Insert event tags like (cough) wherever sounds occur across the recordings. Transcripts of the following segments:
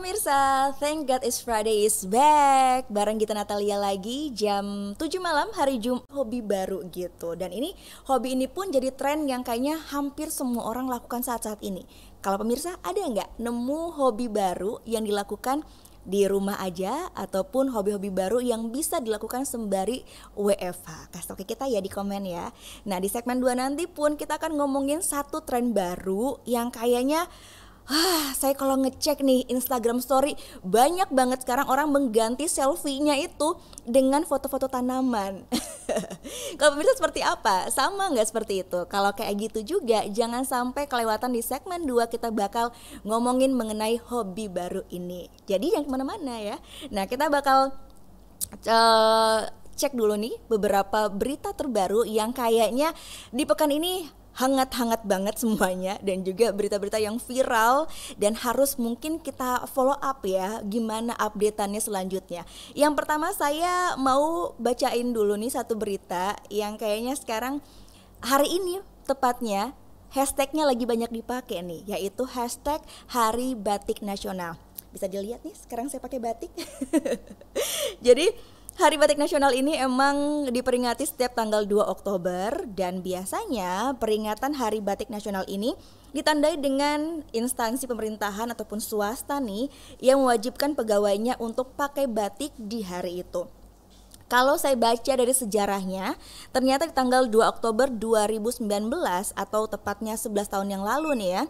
pemirsa, Thank God is Friday is back Bareng kita Natalia lagi jam 7 malam hari Jumat Hobi baru gitu Dan ini hobi ini pun jadi tren yang kayaknya hampir semua orang lakukan saat-saat ini Kalau pemirsa ada nggak nemu hobi baru yang dilakukan di rumah aja ataupun hobi-hobi baru yang bisa dilakukan sembari WFH. Kasih tau ke kita ya di komen ya. Nah, di segmen 2 nanti pun kita akan ngomongin satu tren baru yang kayaknya Ah, saya kalau ngecek nih Instagram story banyak banget sekarang orang mengganti selfie-nya itu dengan foto-foto tanaman. (laughs) kalau pemirsa seperti apa? Sama nggak seperti itu? Kalau kayak gitu juga jangan sampai kelewatan di segmen 2 kita bakal ngomongin mengenai hobi baru ini. Jadi yang kemana-mana ya. Nah kita bakal eh, cek dulu nih beberapa berita terbaru yang kayaknya di pekan ini hangat-hangat banget semuanya dan juga berita-berita yang viral dan harus mungkin kita follow up ya gimana updateannya selanjutnya. Yang pertama saya mau bacain dulu nih satu berita yang kayaknya sekarang hari ini tepatnya hashtagnya lagi banyak dipakai nih yaitu hashtag Hari Batik Nasional. Bisa dilihat nih sekarang saya pakai batik. (laughs) Jadi Hari Batik Nasional ini emang diperingati setiap tanggal 2 Oktober dan biasanya peringatan Hari Batik Nasional ini ditandai dengan instansi pemerintahan ataupun swasta nih yang mewajibkan pegawainya untuk pakai batik di hari itu. Kalau saya baca dari sejarahnya, ternyata di tanggal 2 Oktober 2019 atau tepatnya 11 tahun yang lalu nih ya,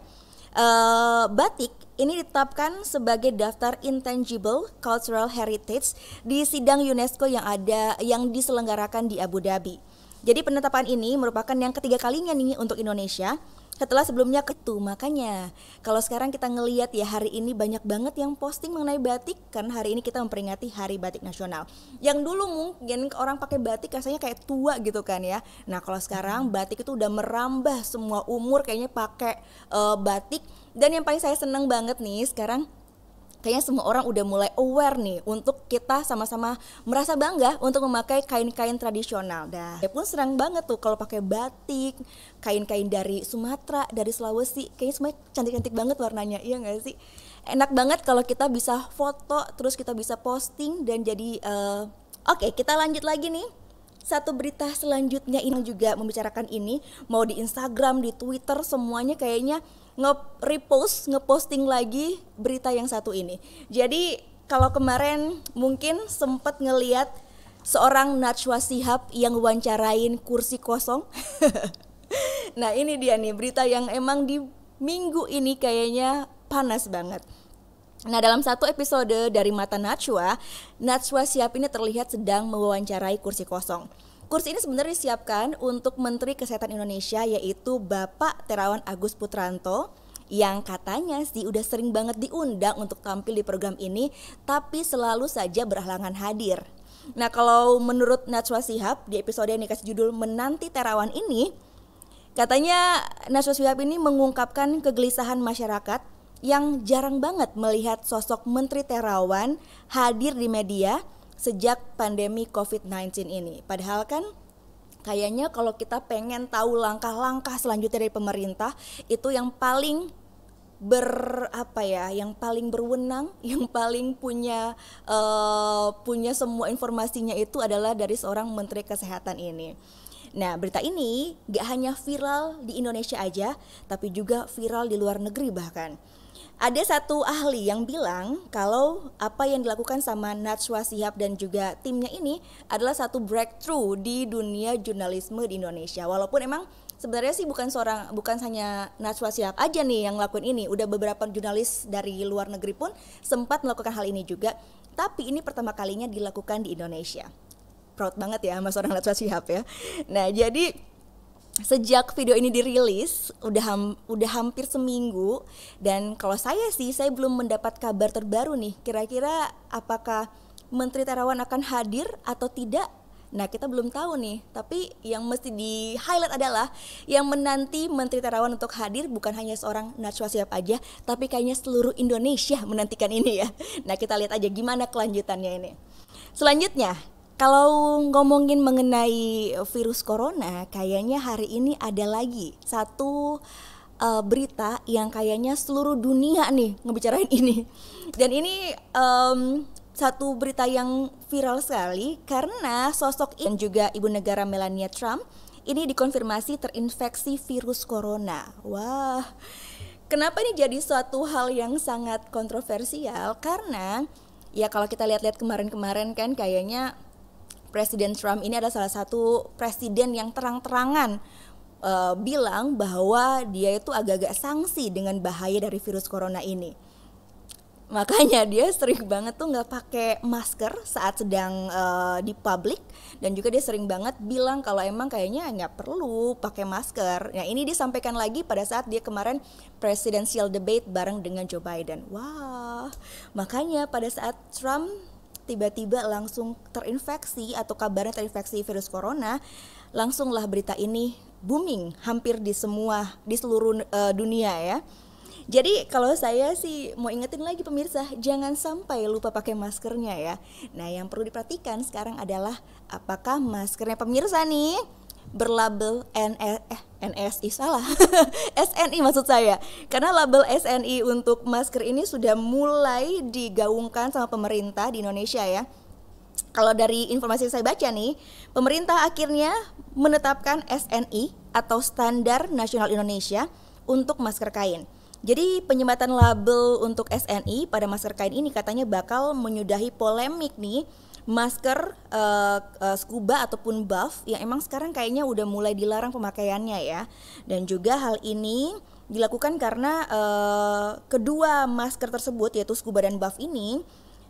eh, batik ini ditetapkan sebagai daftar intangible cultural heritage di sidang UNESCO yang ada yang diselenggarakan di Abu Dhabi. Jadi penetapan ini merupakan yang ketiga kalinya nih untuk Indonesia setelah sebelumnya itu makanya kalau sekarang kita ngeliat ya hari ini banyak banget yang posting mengenai batik kan hari ini kita memperingati hari batik nasional yang dulu mungkin orang pakai batik rasanya kayak tua gitu kan ya nah kalau sekarang batik itu udah merambah semua umur kayaknya pakai uh, batik dan yang paling saya seneng banget nih sekarang kayaknya semua orang udah mulai aware nih untuk kita sama-sama merasa bangga untuk memakai kain-kain tradisional. Dah, saya pun senang banget tuh kalau pakai batik, kain-kain dari Sumatera, dari Sulawesi, kayaknya semua cantik-cantik banget warnanya, iya nggak sih? Enak banget kalau kita bisa foto, terus kita bisa posting dan jadi uh, oke okay, kita lanjut lagi nih satu berita selanjutnya ini juga membicarakan ini mau di Instagram, di Twitter semuanya kayaknya nge-repost, nge-posting lagi berita yang satu ini. Jadi kalau kemarin mungkin sempat ngeliat seorang Najwa Sihab yang wawancarain kursi kosong. (laughs) nah ini dia nih berita yang emang di minggu ini kayaknya panas banget. Nah, dalam satu episode dari Mata Najwa, Najwa Sihab ini terlihat sedang mewawancarai kursi kosong. Kursi ini sebenarnya disiapkan untuk Menteri Kesehatan Indonesia yaitu Bapak Terawan Agus Putranto yang katanya sih udah sering banget diundang untuk tampil di program ini tapi selalu saja berhalangan hadir. Nah kalau menurut Najwa Sihab di episode yang dikasih judul Menanti Terawan ini Katanya Najwa Sihab ini mengungkapkan kegelisahan masyarakat yang jarang banget melihat sosok Menteri Terawan hadir di media sejak pandemi COVID-19 ini. Padahal kan kayaknya kalau kita pengen tahu langkah-langkah selanjutnya dari pemerintah itu yang paling ber apa ya yang paling berwenang (laughs) yang paling punya uh, punya semua informasinya itu adalah dari seorang menteri kesehatan ini. Nah, berita ini gak hanya viral di Indonesia aja, tapi juga viral di luar negeri bahkan. Ada satu ahli yang bilang kalau apa yang dilakukan sama Najwa Sihab dan juga timnya ini adalah satu breakthrough di dunia jurnalisme di Indonesia. Walaupun emang sebenarnya sih bukan seorang bukan hanya Najwa Sihab aja nih yang ngelakuin ini udah beberapa jurnalis dari luar negeri pun sempat melakukan hal ini juga tapi ini pertama kalinya dilakukan di Indonesia proud banget ya sama seorang Najwa Sihab ya nah jadi sejak video ini dirilis udah ham, udah hampir seminggu dan kalau saya sih saya belum mendapat kabar terbaru nih kira-kira apakah Menteri Terawan akan hadir atau tidak Nah kita belum tahu nih, tapi yang mesti di highlight adalah yang menanti Menteri Terawan untuk hadir bukan hanya seorang Najwa Siap aja, tapi kayaknya seluruh Indonesia menantikan ini ya. Nah kita lihat aja gimana kelanjutannya ini. Selanjutnya, kalau ngomongin mengenai virus corona, kayaknya hari ini ada lagi satu uh, berita yang kayaknya seluruh dunia nih ngebicarain (laughs) ini. Dan ini um, satu berita yang viral sekali karena sosok dan juga ibu negara Melania Trump ini dikonfirmasi terinfeksi virus corona. Wah. Kenapa ini jadi suatu hal yang sangat kontroversial? Karena ya kalau kita lihat-lihat kemarin-kemarin kan kayaknya Presiden Trump ini adalah salah satu presiden yang terang-terangan uh, bilang bahwa dia itu agak-agak sanksi dengan bahaya dari virus corona ini. Makanya dia sering banget tuh nggak pakai masker saat sedang uh, di publik dan juga dia sering banget bilang kalau emang kayaknya nggak perlu pakai masker. Nah ini disampaikan lagi pada saat dia kemarin presidential debate bareng dengan Joe Biden. Wah, makanya pada saat Trump tiba-tiba langsung terinfeksi atau kabarnya terinfeksi virus corona, langsunglah berita ini booming hampir di semua di seluruh uh, dunia ya. Jadi kalau saya sih mau ingetin lagi pemirsa, jangan sampai lupa pakai maskernya ya. Nah, yang perlu diperhatikan sekarang adalah apakah maskernya pemirsa nih berlabel NS, e, eh, NSI e salah SNI (laughs) maksud saya karena label SNI untuk masker ini sudah mulai digaungkan sama pemerintah di Indonesia ya kalau dari informasi yang saya baca nih pemerintah akhirnya menetapkan SNI atau Standar Nasional Indonesia untuk masker kain jadi penyematan label untuk SNI pada masker kain ini katanya bakal menyudahi polemik nih masker uh, uh, scuba ataupun buff yang emang sekarang kayaknya udah mulai dilarang pemakaiannya ya. Dan juga hal ini dilakukan karena uh, kedua masker tersebut yaitu scuba dan buff ini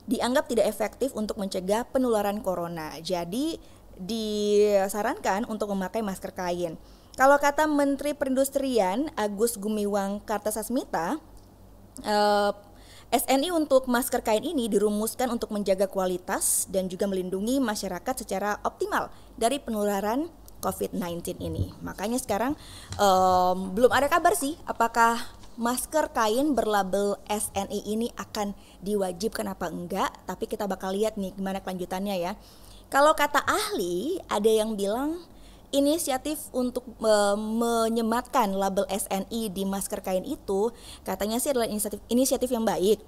dianggap tidak efektif untuk mencegah penularan corona. Jadi disarankan untuk memakai masker kain. Kalau kata Menteri Perindustrian Agus Gumiwang Kartasasmita, SNI untuk masker kain ini dirumuskan untuk menjaga kualitas dan juga melindungi masyarakat secara optimal dari penularan COVID-19 ini. Makanya sekarang um, belum ada kabar sih apakah masker kain berlabel SNI ini akan diwajibkan apa enggak, tapi kita bakal lihat nih gimana kelanjutannya ya. Kalau kata ahli, ada yang bilang inisiatif untuk e, menyematkan label SNI di masker kain itu katanya sih adalah inisiatif inisiatif yang baik.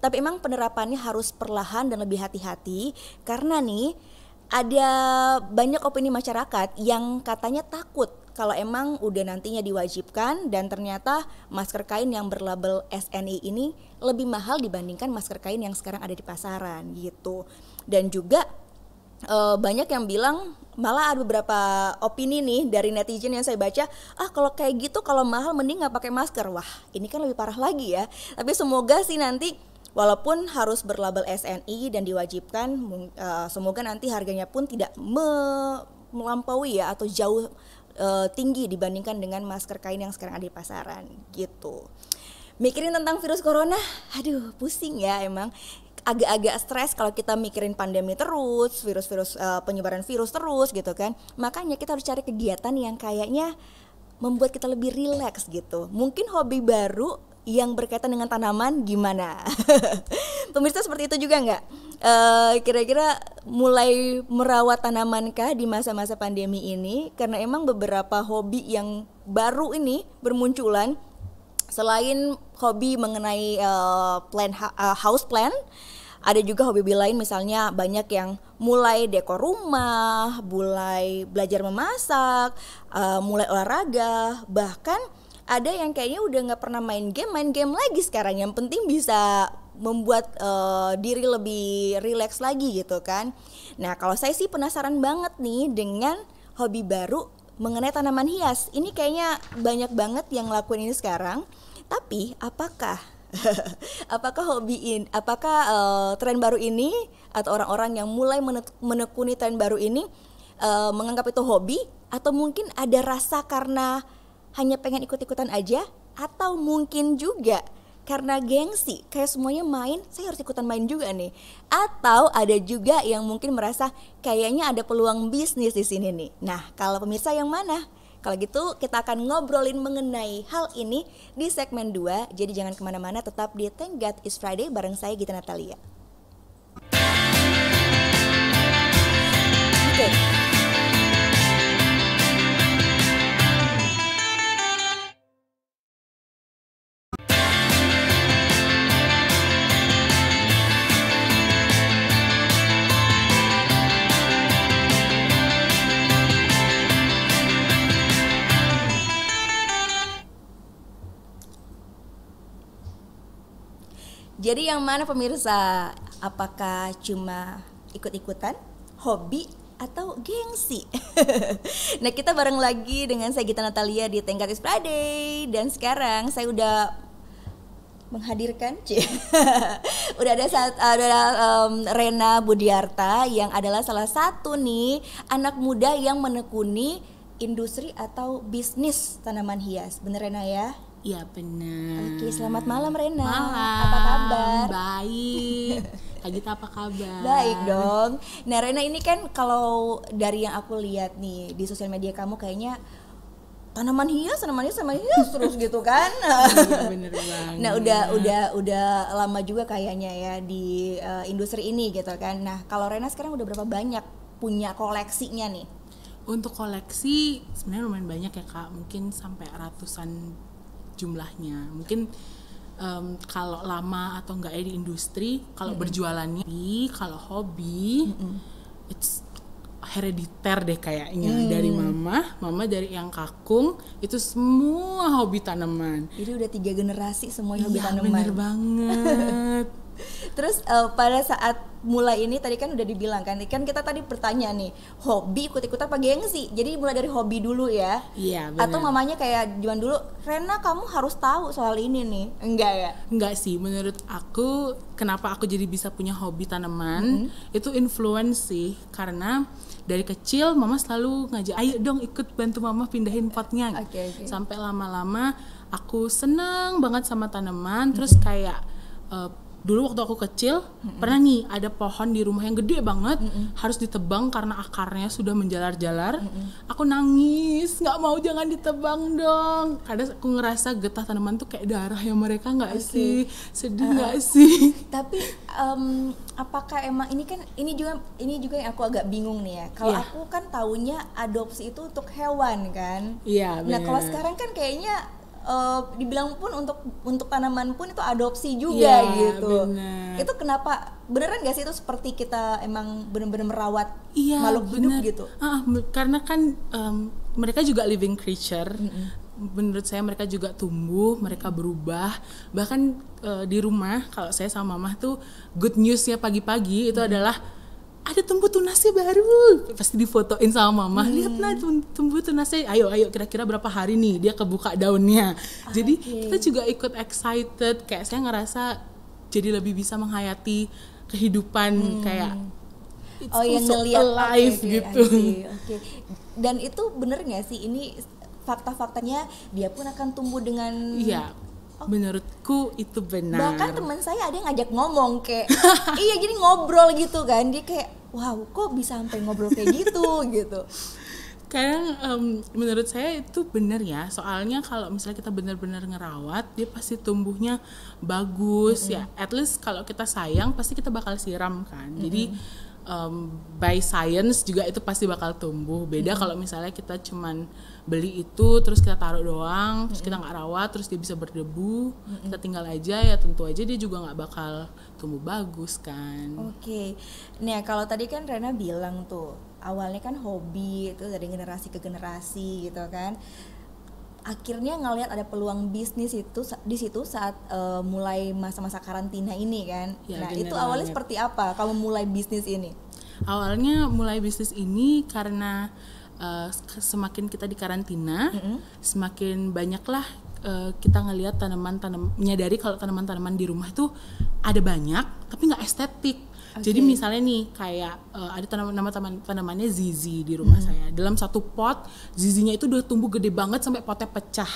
Tapi emang penerapannya harus perlahan dan lebih hati-hati karena nih ada banyak opini masyarakat yang katanya takut kalau emang udah nantinya diwajibkan dan ternyata masker kain yang berlabel SNI ini lebih mahal dibandingkan masker kain yang sekarang ada di pasaran gitu. Dan juga e, banyak yang bilang malah ada beberapa opini nih dari netizen yang saya baca ah kalau kayak gitu kalau mahal mending nggak pakai masker wah ini kan lebih parah lagi ya tapi semoga sih nanti Walaupun harus berlabel SNI dan diwajibkan, eh, semoga nanti harganya pun tidak melampaui ya atau jauh eh, tinggi dibandingkan dengan masker kain yang sekarang ada di pasaran gitu. Mikirin tentang virus corona, aduh pusing ya emang agak-agak stres kalau kita mikirin pandemi terus, virus-virus uh, penyebaran virus terus gitu kan. Makanya kita harus cari kegiatan yang kayaknya membuat kita lebih rileks gitu. Mungkin hobi baru yang berkaitan dengan tanaman gimana? (laughs) Pemirsa seperti itu juga nggak? kira eh, kira-kira mulai merawat tanaman kah di masa-masa pandemi ini? Karena emang beberapa hobi yang baru ini bermunculan selain hobi mengenai uh, plan uh, house plan ada juga hobi lain misalnya banyak yang mulai dekor rumah, mulai belajar memasak, uh, mulai olahraga, bahkan ada yang kayaknya udah nggak pernah main game, main game lagi sekarang. Yang penting bisa membuat uh, diri lebih rileks lagi gitu kan. Nah kalau saya sih penasaran banget nih dengan hobi baru mengenai tanaman hias. Ini kayaknya banyak banget yang ngelakuin ini sekarang. Tapi apakah (laughs) apakah hobi ini, apakah uh, tren baru ini atau orang-orang yang mulai menekuni tren baru ini uh, menganggap itu hobi atau mungkin ada rasa karena hanya pengen ikut-ikutan aja atau mungkin juga karena gengsi kayak semuanya main saya harus ikutan main juga nih atau ada juga yang mungkin merasa kayaknya ada peluang bisnis di sini nih nah kalau pemirsa yang mana kalau gitu kita akan ngobrolin mengenai hal ini di segmen 2 Jadi jangan kemana-mana tetap di Thank God Is Friday bareng saya Gita Natalia Oke, okay. Jadi yang mana pemirsa? Apakah cuma ikut-ikutan, hobi atau gengsi. (laughs) nah kita bareng lagi dengan saya Gita Natalia di Is Friday dan sekarang saya udah menghadirkan (laughs) udah ada saat ada um, Rena Budiarta yang adalah salah satu nih anak muda yang menekuni industri atau bisnis tanaman hias bener Rena ya Iya benar. Oke, selamat malam Rena. Malam. Apa kabar? Baik. Kagita (laughs) apa kabar? Baik dong. Nah Rena ini kan kalau dari yang aku lihat nih di sosial media kamu kayaknya tanaman hias, tanaman hias, tanaman hias terus gitu kan? (laughs) Iya, bener, bener (laughs) banget. Nah udah udah udah lama juga kayaknya ya di uh, industri ini gitu kan. Nah kalau Rena sekarang udah berapa banyak punya koleksinya nih? Untuk koleksi sebenarnya lumayan banyak ya kak, mungkin sampai ratusan jumlahnya mungkin um, kalau lama atau enggak ya di industri kalau mm-hmm. berjualannya kalau hobi mm-hmm. it's herediter deh kayaknya hmm. dari mama, mama dari yang kakung itu semua hobi tanaman. Jadi udah tiga generasi semuanya hobi ya, tanaman. Bener banget. (laughs) Terus uh, pada saat mulai ini tadi kan udah dibilang kan, kan kita tadi bertanya nih, hobi ikut-ikutan apa gengsi? Jadi mulai dari hobi dulu ya. Iya, Bener. Atau mamanya kayak zaman dulu, "Rena, kamu harus tahu soal ini nih." Enggak ya? Enggak sih, menurut aku kenapa aku jadi bisa punya hobi tanaman mm-hmm. itu influence sih karena dari kecil mama selalu ngajak, "Ayo dong ikut bantu mama pindahin potnya." Okay, okay. Sampai lama-lama aku seneng banget sama tanaman, mm-hmm. terus kayak uh, dulu waktu aku kecil mm-hmm. pernah nih ada pohon di rumah yang gede banget mm-hmm. harus ditebang karena akarnya sudah menjalar-jalar mm-hmm. aku nangis nggak mau jangan ditebang dong kadang aku ngerasa getah tanaman tuh kayak darah yang mereka nggak okay. sih sedih uh, eh, gak sih (laughs) tapi um, apakah emang ini kan ini juga ini juga yang aku agak bingung nih ya kalau yeah. aku kan taunya adopsi itu untuk hewan kan ya yeah, nah kalau sekarang kan kayaknya uh, dibilang pun untuk untuk tanaman pun itu adopsi juga ya, gitu. Bener. Itu kenapa beneran gak sih itu seperti kita emang bener-bener merawat iya, makhluk hidup gitu? Ah, ah karena kan um, mereka juga living creature. Mm -hmm. Menurut saya mereka juga tumbuh, mereka berubah. Bahkan uh, di rumah kalau saya sama mamah tuh good newsnya pagi-pagi mm -hmm. itu adalah ada tumbuh tunasnya baru pasti difotoin sama mama hmm. lihat nah tumbuh tunasnya ayo ayo kira-kira berapa hari nih dia kebuka daunnya okay. Ah, jadi kita juga ikut excited kayak saya ngerasa jadi lebih bisa menghayati kehidupan hmm. kayak It's oh yang ngeliat alive okay, gitu okay, okay. dan itu bener nggak sih ini fakta-faktanya dia pun akan tumbuh dengan iya Oh. Menurutku itu benar. Bahkan teman saya ada yang ngajak ngomong kayak (laughs) iya jadi ngobrol gitu kan. Dia kayak wow, kok bisa sampai ngobrol kayak gitu (laughs) gitu. Kadang um, menurut saya itu benar ya. Soalnya kalau misalnya kita benar-benar ngerawat, dia pasti tumbuhnya bagus mm -hmm. ya. At least kalau kita sayang pasti kita bakal siram kan. Mm -hmm. Jadi um, by science juga itu pasti bakal tumbuh. Beda mm -hmm. kalau misalnya kita cuman beli itu terus kita taruh doang terus mm -hmm. kita nggak rawat terus dia bisa berdebu mm -hmm. kita tinggal aja ya tentu aja dia juga nggak bakal tumbuh bagus kan oke okay. nah ya, kalau tadi kan Rena bilang tuh awalnya kan hobi itu dari generasi ke generasi gitu kan akhirnya ngelihat ada peluang bisnis itu di situ saat uh, mulai masa-masa karantina ini kan ya, nah itu awalnya banget. seperti apa kamu mulai bisnis ini awalnya mulai bisnis ini karena uh, semakin kita di karantina, mm -hmm. semakin banyaklah uh, kita ngelihat tanaman tanaman menyadari kalau tanaman-tanaman di rumah itu ada banyak tapi nggak estetik. Okay. Jadi misalnya nih kayak uh, ada tanaman tanaman tanamannya zizi di rumah -hmm. saya. Dalam satu pot zizinya itu udah tumbuh gede banget sampai potnya pecah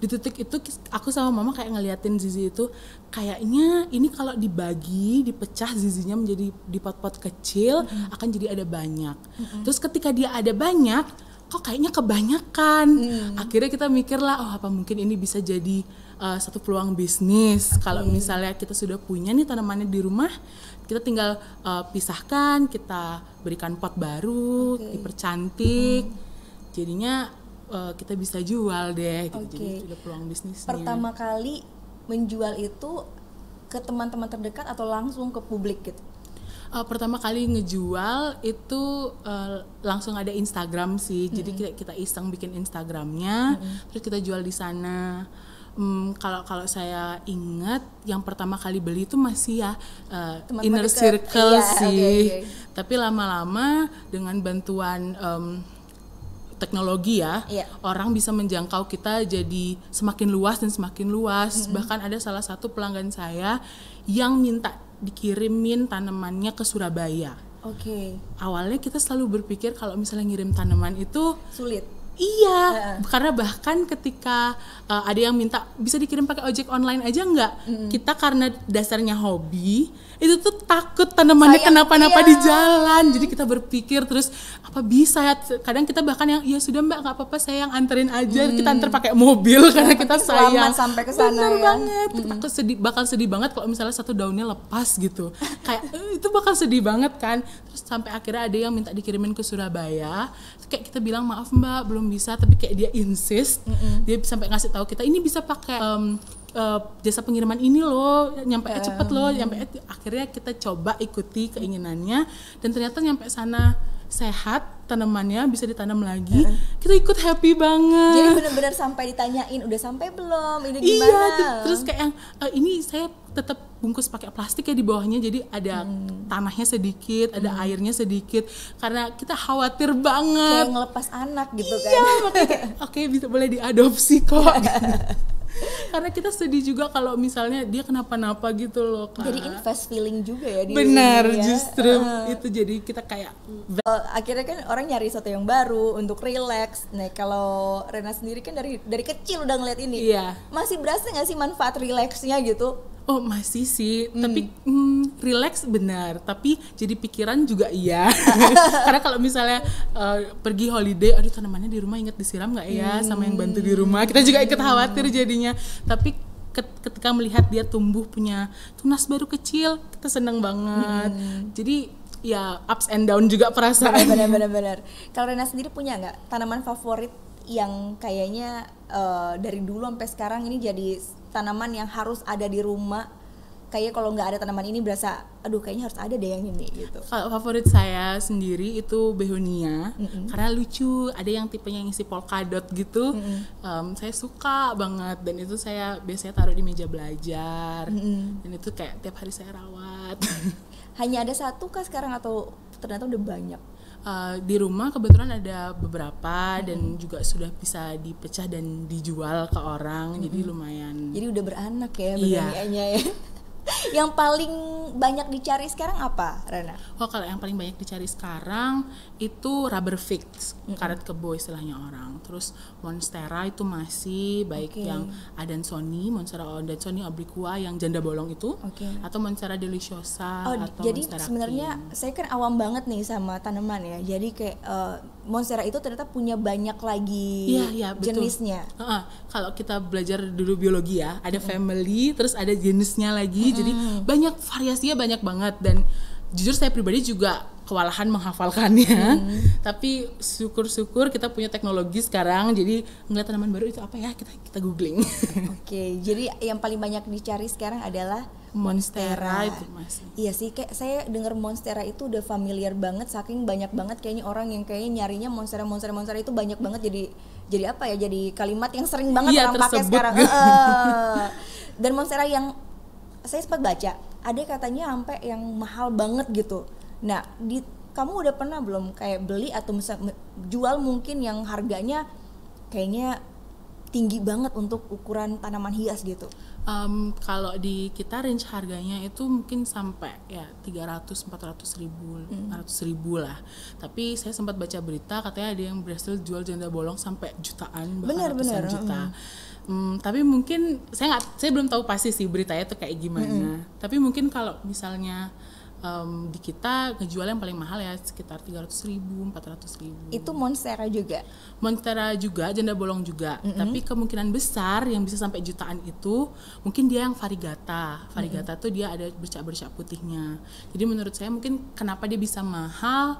di titik itu aku sama mama kayak ngeliatin Zizi itu kayaknya ini kalau dibagi dipecah Zizinya menjadi di pot-pot kecil mm-hmm. akan jadi ada banyak mm-hmm. terus ketika dia ada banyak kok kayaknya kebanyakan mm akhirnya kita mikir lah, oh apa mungkin ini bisa jadi uh, satu peluang bisnis kalau mm. misalnya kita sudah punya nih tanamannya di rumah kita tinggal uh, pisahkan kita berikan pot baru okay. dipercantik mm jadinya Eh, kita bisa jual deh gitu. Okay. Jadi ada peluang bisnis. Pertama kali menjual itu ke teman-teman terdekat atau langsung ke publik gitu? Uh, pertama kali ngejual itu uh, langsung ada Instagram sih, mm-hmm. jadi kita kita iseng bikin Instagramnya, mm-hmm. terus kita jual di sana. Um, kalau saya ingat, yang pertama kali beli itu masih ya uh, Teman inner circle iya, sih, okay, okay. tapi lama-lama dengan bantuan um, teknologi ya, yeah. orang bisa menjangkau kita jadi semakin luas dan semakin luas. Mm -hmm. Bahkan ada salah satu pelanggan saya yang minta dikirimin tanamannya ke Surabaya. Oke. Okay. Awalnya kita selalu berpikir kalau misalnya ngirim tanaman itu sulit Iya, uh. karena bahkan ketika uh, ada yang minta bisa dikirim pakai ojek online aja nggak? Mm. Kita karena dasarnya hobi, itu tuh takut tanamannya kenapa-napa iya. di jalan. Jadi kita berpikir terus apa bisa ya? Kadang kita bahkan yang ya sudah Mbak nggak apa-apa saya yang anterin aja, mm. kita antar pakai mobil iya, karena kita sayang. sampai ke sana ya. banget. Mm. Kita sedih bakal sedih banget kalau misalnya satu daunnya lepas gitu. Kayak eh, itu bakal sedih banget kan. Terus sampai akhirnya ada yang minta dikirimin ke Surabaya kayak kita bilang maaf mbak belum bisa tapi kayak dia insist mm -mm. dia sampai ngasih tahu kita ini bisa pakai um, uh, jasa pengiriman ini loh nyampe um. cepet loh nyampe akhirnya kita coba ikuti keinginannya dan ternyata nyampe sana sehat tanamannya bisa ditanam lagi uh -huh. kita ikut happy banget jadi benar-benar sampai ditanyain udah sampai belum ini iya, gimana iya terus kayak yang e, ini saya tetap bungkus pakai plastik ya di bawahnya jadi ada hmm. tanahnya sedikit ada hmm. airnya sedikit karena kita khawatir banget kayak ngelepas anak gitu kan. iya, kan makanya (laughs) oke okay, bisa boleh diadopsi kok iya. (laughs) karena kita sedih juga kalau misalnya dia kenapa-napa gitu loh kak. jadi invest feeling juga ya benar justru uh. itu jadi kita kayak akhirnya kan orang orang nyari sesuatu yang baru untuk relax. Nah kalau Rena sendiri kan dari dari kecil udah ngeliat ini, iya. masih berasa nggak sih manfaat relaxnya gitu? Oh masih sih, hmm. tapi hmm, relax benar, tapi jadi pikiran juga iya. (laughs) (laughs) Karena kalau misalnya uh, pergi holiday, aduh tanamannya di rumah inget disiram nggak ya, hmm. sama yang bantu di rumah, kita juga ikut khawatir jadinya. Tapi ketika melihat dia tumbuh punya tunas baru kecil, kita seneng banget. Hmm. Jadi ya ups and down juga perasaan. Benar-benar. Kalau Rena sendiri punya nggak tanaman favorit yang kayaknya uh, dari dulu sampai sekarang ini jadi tanaman yang harus ada di rumah kayaknya kalau nggak ada tanaman ini berasa aduh kayaknya harus ada deh yang ini gitu favorit saya sendiri itu behonia mm-hmm. karena lucu ada yang tipenya yang isi polkadot gitu mm-hmm. um, saya suka banget dan itu saya biasanya taruh di meja belajar mm-hmm. dan itu kayak tiap hari saya rawat (laughs) hanya ada satu kah sekarang atau ternyata udah banyak uh, di rumah kebetulan ada beberapa -hmm. dan juga sudah bisa dipecah dan dijual ke orang -hmm. jadi lumayan jadi udah beranak ya beraniannya iya. ya (laughs) yang paling banyak dicari sekarang apa Rana Oh kalau yang paling banyak dicari sekarang itu rubber fix karet kebo istilahnya orang terus monstera itu masih baik okay. yang Sony, monstera oh, adansoni obliqua yang janda bolong itu okay. atau monstera deliciosa oh, atau jadi sebenarnya saya kan awam banget nih sama tanaman ya jadi kayak uh, monstera itu ternyata punya banyak lagi yeah, iya, iya, yeah, jenisnya Uh -uh. kalau kita belajar dulu biologi ya ada mm. family terus ada jenisnya lagi mm. jadi banyak variasinya banyak banget dan jujur saya pribadi juga kewalahan menghafalkannya hmm. tapi syukur-syukur kita punya teknologi sekarang jadi ngeliat tanaman baru itu apa ya kita kita googling (laughs) oke jadi yang paling banyak dicari sekarang adalah Monstera, Monstera itu masih Iya sih, kayak saya dengar Monstera itu udah familiar banget, saking banyak banget kayaknya orang yang kayaknya nyarinya Monstera, Monstera, Monstera itu banyak banget jadi jadi apa ya? Jadi kalimat yang sering banget iya, orang pakai sekarang. (laughs) Dan Monstera yang saya sempat baca, ada katanya sampai yang mahal banget gitu. Nah, di kamu udah pernah belum kayak beli atau misal jual mungkin yang harganya kayaknya tinggi banget untuk ukuran tanaman hias gitu? Um, kalau di kita range harganya itu mungkin sampai ya 300 400 ribu, hmm. 400 ribu lah. Tapi saya sempat baca berita katanya ada yang berhasil jual janda bolong sampai jutaan bahkan bener, bener. juta. Hmm. Um, tapi mungkin saya nggak saya belum tahu pasti sih beritanya itu kayak gimana. Hmm. Tapi mungkin kalau misalnya um, di kita ngejual yang paling mahal ya sekitar 300 ribu, 400 ribu. Itu monstera juga? Monstera juga, janda bolong juga. Mm -hmm. Tapi kemungkinan besar yang bisa sampai jutaan itu mungkin dia yang varigata. Varigata mm -hmm. tuh dia ada bercak-bercak putihnya. Jadi menurut saya mungkin kenapa dia bisa mahal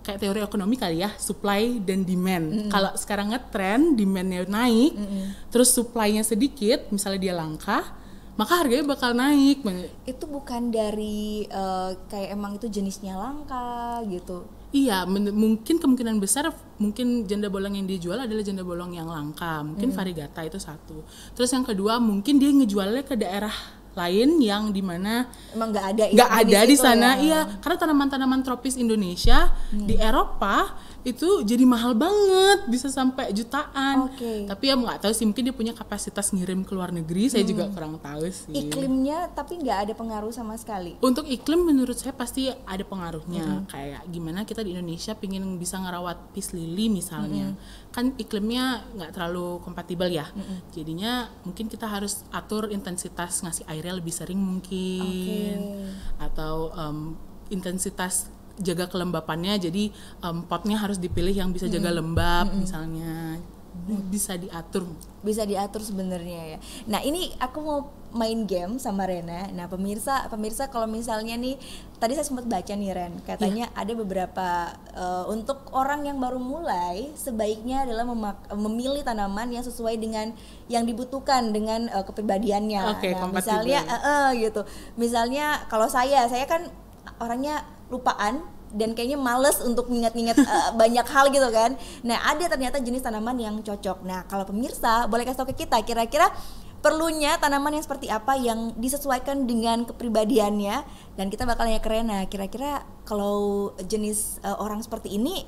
kayak teori ekonomi kali ya supply dan demand mm -hmm. kalau sekarang ngetrend demandnya naik mm -hmm. terus supply-nya sedikit misalnya dia langka maka harganya bakal naik Itu bukan dari uh, kayak emang itu jenisnya langka gitu. Iya, mungkin kemungkinan besar mungkin janda bolong yang dijual adalah janda bolong yang langka. Mungkin hmm. variegata itu satu. Terus yang kedua mungkin dia ngejualnya ke daerah lain yang dimana emang nggak ada nggak ada di sana ya. iya karena tanaman-tanaman tropis Indonesia hmm. di Eropa itu jadi mahal banget bisa sampai jutaan okay. tapi ya nggak tahu sih mungkin dia punya kapasitas ngirim ke luar negeri saya juga hmm. kurang tahu sih iklimnya tapi nggak ada pengaruh sama sekali untuk iklim menurut saya pasti ada pengaruhnya hmm. kayak gimana kita di Indonesia pingin bisa ngerawat pis lili misalnya hmm. kan iklimnya nggak terlalu kompatibel ya hmm. jadinya mungkin kita harus atur intensitas ngasih airnya lebih sering mungkin okay. atau um, intensitas jaga kelembapannya jadi um, potnya harus dipilih yang bisa jaga hmm. lembab hmm. misalnya hmm, bisa diatur bisa diatur sebenarnya ya nah ini aku mau main game sama Rena nah pemirsa pemirsa kalau misalnya nih tadi saya sempat baca nih Ren katanya ya. ada beberapa uh, untuk orang yang baru mulai sebaiknya adalah memilih tanaman yang sesuai dengan yang dibutuhkan dengan uh, kepribadiannya okay, nah misalnya uh, uh, gitu misalnya kalau saya saya kan orangnya lupaan dan kayaknya males untuk mengingat-ingat uh, (laughs) eh, banyak hal gitu kan. Nah, ada ternyata jenis tanaman yang cocok. Nah, kalau pemirsa boleh kasih tau ke kita kira-kira perlunya tanaman yang seperti apa yang disesuaikan dengan kepribadiannya dan kita bakal nanya keren. Nah kira-kira kalau jenis uh, orang seperti ini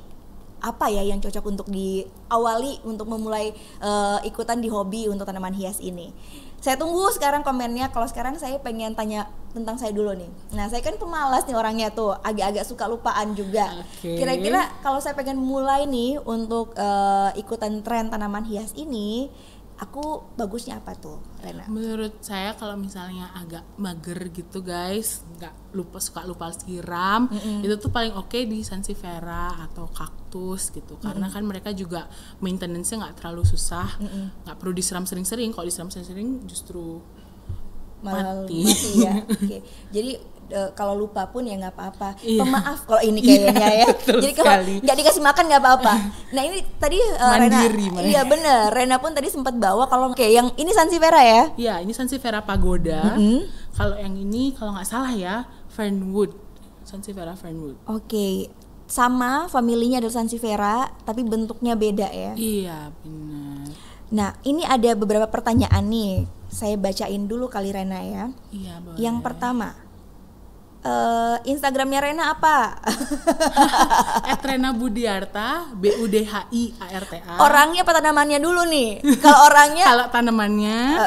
apa ya yang cocok untuk diawali untuk memulai uh, ikutan di hobi untuk tanaman hias ini saya tunggu sekarang komennya kalau sekarang saya pengen tanya tentang saya dulu nih nah saya kan pemalas nih orangnya tuh agak-agak suka lupaan juga kira kira-kira kalau saya pengen mulai nih untuk uh, ikutan tren tanaman hias ini aku bagusnya apa tuh Rena? Menurut saya kalau misalnya agak mager gitu guys, nggak lupa suka lupa siram, mm -hmm. itu tuh paling oke okay di sansevera atau kaktus gitu, mm -hmm. karena kan mereka juga maintenance-nya nggak terlalu susah, nggak mm -hmm. perlu disiram sering-sering. Kalau disiram sering-sering justru malah mati. mati ya. (laughs) Okay. Jadi uh, kalau lupa pun ya nggak apa-apa iya. pemaaf kalau ini kayaknya iya, ya (laughs) jadi kalau nggak dikasih makan nggak apa-apa (laughs) nah ini tadi uh, Mandiri, Rena iya bener Rena pun tadi sempat bawa kalau kayak yang ini Vera ya iya ini Vera Pagoda mm -hmm. kalau yang ini kalau nggak salah ya Fernwood Vera Fernwood oke okay sama familinya dari Vera tapi bentuknya beda ya. Iya, benar. Nah, ini ada beberapa pertanyaan nih. Saya bacain dulu kali Rena ya. Iya, boleh. Yang pertama, uh, Instagramnya Rena apa? (laughs) Rena Budiarta, B U D H I A R T A. Orangnya apa tanamannya dulu nih? Kalau orangnya (laughs) Kalau tanamannya uh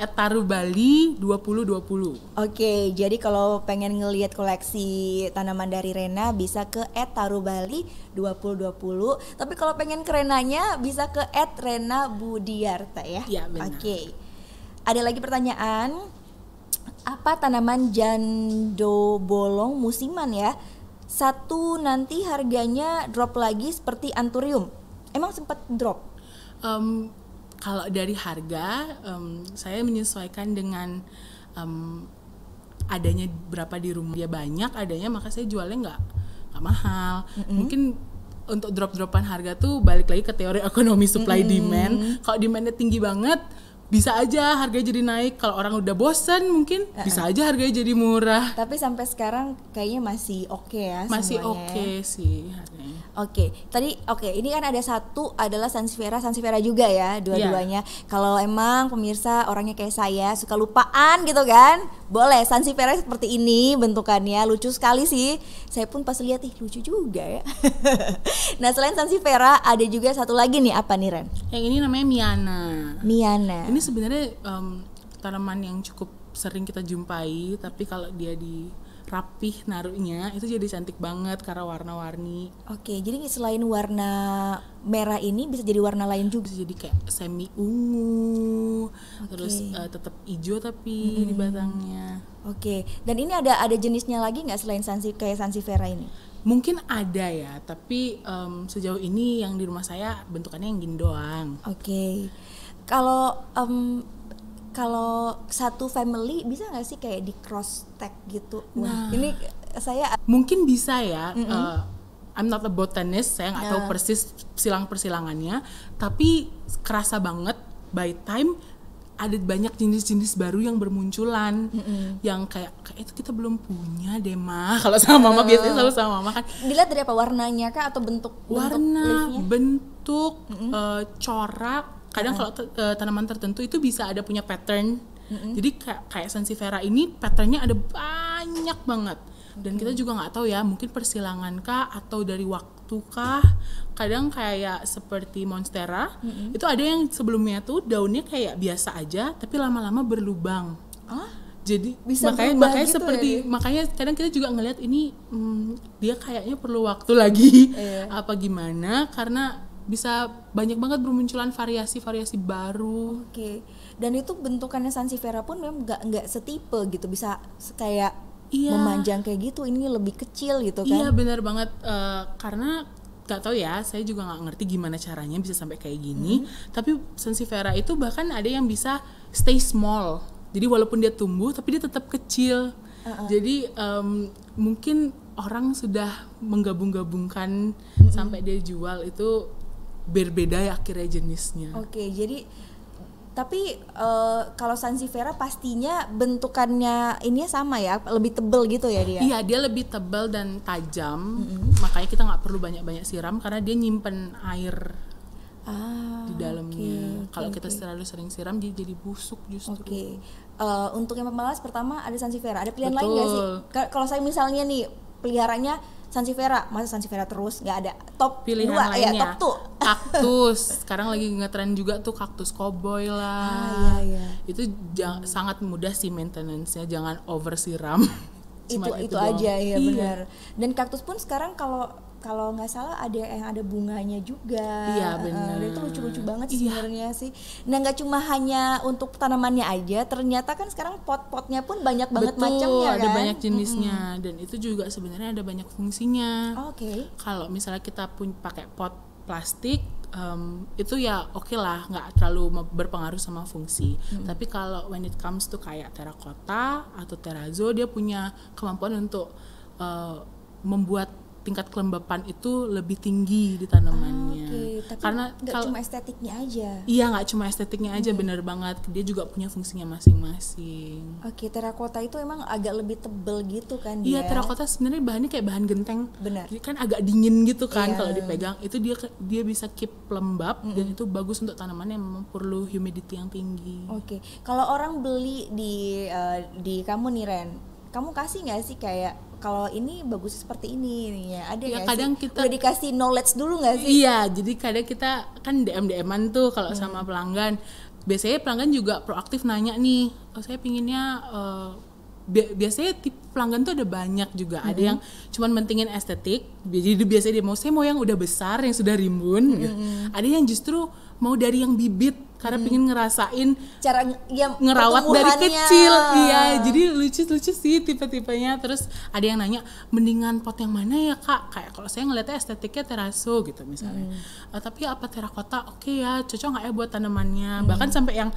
-uh. Taru Bali 2020. Oke, okay, jadi kalau pengen ngelihat koleksi tanaman dari Rena bisa ke Taru Bali 2020. Tapi kalau pengen kerenanya bisa ke Rena Budiarta ya. Iya, benar. Oke. Okay. Ada lagi pertanyaan? apa tanaman jando bolong musiman ya satu nanti harganya drop lagi seperti anturium emang sempat drop um, kalau dari harga um, saya menyesuaikan dengan um, adanya berapa di rumah dia ya banyak adanya maka saya jualnya nggak nggak mahal mm -hmm. mungkin untuk drop-dropan harga tuh balik lagi ke teori ekonomi supply mm -hmm. demand kalau demandnya tinggi banget bisa aja harganya jadi naik kalau orang udah bosan mungkin uh -uh. bisa aja harganya jadi murah tapi sampai sekarang kayaknya masih oke okay ya masih ya. oke okay sih Oke, okay. tadi oke okay. ini kan ada satu adalah Sansevera, Sansevera juga ya dua-duanya. Yeah. Kalau emang pemirsa orangnya kayak saya suka lupaan gitu kan, boleh Sansevera seperti ini bentukannya lucu sekali sih. Saya pun pas lihat ih lucu juga ya. (laughs) nah selain Sansevera ada juga satu lagi nih apa nih Ren? Yang ini namanya Miana. Miana. Ini sebenarnya um, tanaman yang cukup sering kita jumpai, tapi kalau dia di rapih naruhnya itu jadi cantik banget karena warna-warni. Oke, jadi selain warna merah ini bisa jadi warna lain juga. Bisa jadi kayak semi ungu, Oke. terus uh, eh, tetap hijau tapi hmm. di batangnya. Oke, dan ini ada ada jenisnya lagi nggak selain sansi kayak vera ini? Mungkin ada ya, tapi um, sejauh ini yang di rumah saya bentukannya yang gini doang. Oke, kalau um, kalau satu family bisa nggak sih kayak di cross tag gitu? Wah, nah. ini saya mungkin bisa ya. Mm -hmm. Uh, I'm not a botanist, saya nggak yeah. tahu nah. persis silang persilangannya, tapi kerasa banget by time ada banyak jenis-jenis baru yang bermunculan mm-hmm. yang kayak kayak itu kita belum punya deh mah (laughs) kalau sama mama uh, biasanya selalu sama mama kan dilihat dari apa warnanya kah atau bentuk warna bentuk, bentuk mm-hmm. uh, eh, corak kadang hmm. kalau eh, tanaman tertentu itu bisa ada punya pattern mm-hmm. jadi kayak, kayak vera ini patternnya ada banyak banget dan kita hmm. juga nggak tahu ya mungkin persilangan kah atau dari waktu kah kadang kayak seperti monstera mm-hmm. itu ada yang sebelumnya tuh daunnya kayak biasa aja tapi lama-lama berlubang ah? jadi bisa makanya makanya gitu ya, seperti ya? makanya kadang kita juga ngelihat ini hmm, dia kayaknya perlu waktu iya. lagi apa gimana karena bisa banyak banget bermunculan variasi-variasi baru. Oke. Okay. Dan itu bentukannya Sansevieria pun memang nggak nggak setipe gitu, bisa kayak iya. memanjang kayak gitu. Ini lebih kecil gitu kan? Iya benar banget uh, karena nggak tahu ya, saya juga nggak ngerti gimana caranya bisa sampai kayak gini. Hmm. Tapi Sansevieria itu bahkan ada yang bisa stay small. Jadi walaupun dia tumbuh, tapi dia tetap kecil. Uh -uh. Jadi um, mungkin orang sudah menggabung-gabungkan mm -hmm. sampai dia jual itu berbeda ya akhirnya jenisnya. Oke, okay, jadi tapi uh, kalau sansifera pastinya bentukannya ini sama ya, lebih tebel gitu ya dia. Iya, dia lebih tebel dan tajam. Mm-hmm. Makanya kita nggak perlu banyak-banyak siram karena dia nyimpen air ah, di dalamnya. Okay, kalau okay. kita terlalu sering siram dia jadi busuk justru. Oke. Okay. Uh, eh, untuk yang pemalas pertama ada sansifera. Ada pilihan Betul. lain nggak sih? Kalau saya misalnya nih peliharanya Sansevieria masa Sansevieria terus nggak ada top pilihan dua, iya, lainnya ya, top tuh (laughs) kaktus sekarang lagi ngetren juga tuh kaktus koboi lah ah, iya, iya. itu jang, sangat mudah sih maintenancenya jangan over siram (laughs) itu, itu itu doang. aja ya iya. benar dan kaktus pun sekarang kalau kalau nggak salah ada yang ada bunganya juga. Iya benar. Uh, itu lucu-lucu banget iya. sebenarnya sih. Nah nggak cuma hanya untuk tanamannya aja, ternyata kan sekarang pot-potnya pun banyak banget Betul, macamnya kan. ada banyak jenisnya mm -hmm. dan itu juga sebenarnya ada banyak fungsinya. Oke. Okay. Kalau misalnya kita pun pakai pot plastik um, itu ya oke okay lah nggak terlalu berpengaruh sama fungsi hmm. tapi kalau when it comes to kayak terakota atau terazo dia punya kemampuan untuk uh, membuat tingkat kelembapan itu lebih tinggi di tanamannya. Ah, okay. Tapi Karena nggak cuma estetiknya aja. Iya, nggak cuma estetiknya aja, okay. Iya. bener banget. Dia juga punya fungsinya masing-masing. Oke, okay, terakota itu emang agak lebih tebel gitu kan iya, dia? Iya, terakota sebenarnya bahannya kayak bahan genteng. Benar. kan agak dingin gitu kan yeah. kalau dipegang. Itu dia dia bisa keep lembab mm -hmm. dan itu bagus untuk tanaman yang memang perlu humidity yang tinggi. Oke, okay. kalau orang beli di uh, di kamu nih Ren, kamu kasih nggak sih kayak kalau ini bagus seperti ini ya ada ya kadang sih? kita udah dikasih knowledge dulu nggak sih iya jadi kadang kita kan dm dman tuh kalau hmm. sama pelanggan biasanya pelanggan juga proaktif nanya nih oh saya pinginnya uh, biasanya tipe pelanggan tuh ada banyak juga mm -hmm. ada yang cuman mentingin estetik jadi biasanya dia mau saya mau yang udah besar yang sudah rimbun mm -hmm. ada yang justru mau dari yang bibit karena hmm. pengen ngerasain cara ya, ngerawat dari kecil iya jadi lucu lucu sih tipe-tipenya terus ada yang nanya mendingan pot yang mana ya kak kayak kalau saya ngeliatnya estetiknya teraso gitu misalnya hmm. uh, tapi apa terakota oke okay ya cocok nggak ya buat tanamannya hmm. bahkan sampai yang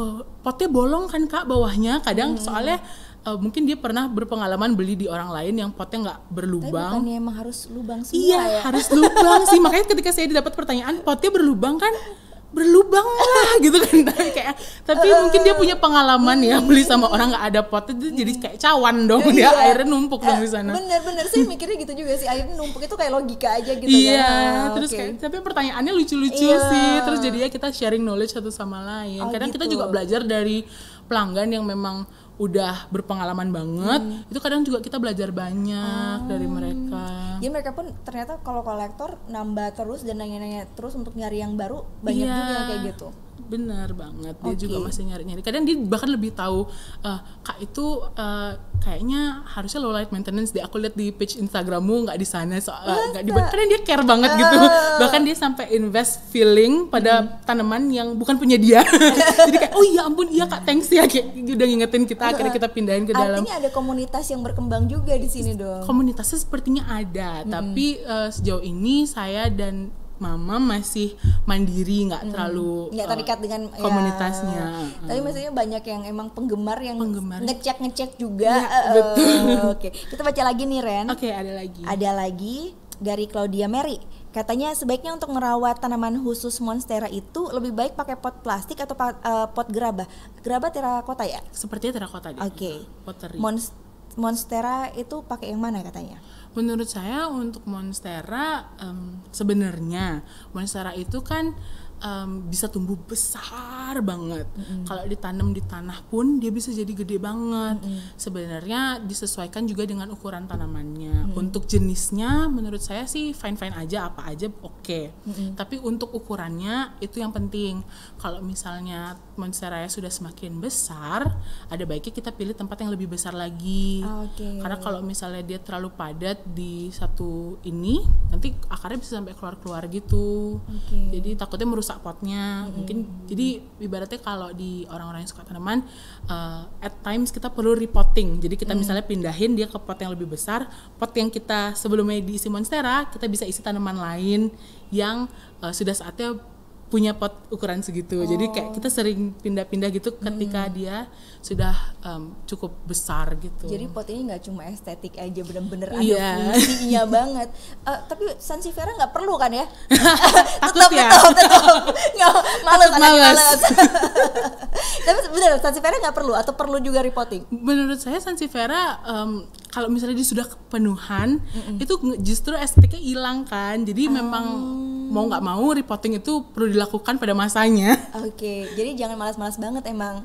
uh, potnya bolong kan kak bawahnya kadang hmm. soalnya uh, mungkin dia pernah berpengalaman beli di orang lain yang potnya nggak berlubang. Tapi emang harus lubang semua iya, ya. harus lubang sih. Makanya ketika saya didapat pertanyaan potnya berlubang kan berlubang lah (laughs) gitu kan kayak tapi uh, mungkin dia eh, punya pengalaman ya eh. beli sama orang nggak ada pot itu jadi kayak cawan dong iya. dia airnya numpuk uh, dong di sana bener-bener sih mikirnya gitu juga sih airnya numpuk itu kayak logika aja gitu iya yeah, kan. ya. terus okay. kayak tapi pertanyaannya lucu-lucu iya. sih terus jadinya kita sharing knowledge satu sama lain oh, kadang gitu. kita juga belajar dari pelanggan yang memang udah berpengalaman banget hmm. itu kadang juga kita belajar banyak hmm. dari ah. mereka ya mereka pun ternyata kalau kolektor nambah terus dan nanya-nanya terus untuk nyari yang baru banyak yeah. juga kayak gitu benar banget dia okay. juga masih nyari nyari kadang dia bahkan lebih tahu uh, kak itu uh, kayaknya harusnya low light maintenance dia aku lihat di page Instagrammu nggak di sana eh, nggak uh, di karena dia care banget uh. gitu bahkan dia sampai invest feeling pada hmm. tanaman yang bukan punya dia (laughs) jadi kayak oh iya ampun iya kak thanks ya kayak udah ngingetin kita akhirnya kita pindahin ke dalam artinya ada komunitas yang berkembang juga di sini dong komunitasnya sepertinya ada hmm. tapi uh, sejauh ini saya dan mama masih mandiri nggak hmm. terlalu nggak eh, terikat uh, dengan ya, komunitasnya ya. hmm. tapi maksudnya banyak yang emang penggemar yang penggemar. ngecek ngecek juga ya, uh, oke okay. kita baca lagi nih Ren oke okay, ada lagi ada lagi dari Claudia Mary Katanya sebaiknya untuk merawat tanaman khusus monstera itu lebih baik pakai pot plastik atau pot, uh, pot gerabah. Gerabah terakota ya? Sepertinya terakota Oke. Okay. Monstera itu pakai yang mana katanya? menurut saya untuk monstera um, sebenarnya monstera itu kan um, bisa tumbuh besar banget. Mm-hmm. Kalau ditanam di tanah pun dia bisa jadi gede banget. Mm-hmm. Sebenarnya disesuaikan juga dengan ukuran tanamannya. Mm-hmm. Untuk jenisnya menurut saya sih fine-fine aja apa aja oke. Okay. Mm-hmm. Tapi untuk ukurannya itu yang penting. Kalau misalnya monstera sudah semakin besar, ada baiknya kita pilih tempat yang lebih besar lagi. Okay. Karena kalau misalnya dia terlalu padat di satu ini, nanti akarnya bisa sampai keluar-keluar gitu. Okay. Jadi takutnya merusak rusak potnya mm-hmm. mungkin hmm. jadi ibaratnya kalau di orang-orang yang suka tanaman uh, at times kita perlu repotting jadi kita mm-hmm. misalnya pindahin dia ke pot yang lebih besar pot yang kita sebelumnya diisi monstera kita bisa isi tanaman lain yang uh, sudah saatnya punya pot ukuran segitu. Oh. Jadi kayak oh. kita sering pindah-pindah gitu ketika hmm. dia sudah um, cukup besar gitu. Jadi pot ini nggak cuma estetik aja, bener-bener yeah. fungsinya (laughs) banget. Uh, tapi Sansevieria nggak perlu kan ya? (laughs) tetap, ya? tetap, tetap, (laughs) nggak males, males. tapi bener Sansevieria nggak perlu atau perlu juga reporting? Menurut saya Sansevieria um, kalau misalnya dia sudah kepenuhan, mm -mm. itu justru estetiknya hilang kan. Jadi oh. memang mau nggak mau reporting itu perlu dilakukan pada masanya. (laughs) Oke, okay. jadi jangan malas-malas banget emang.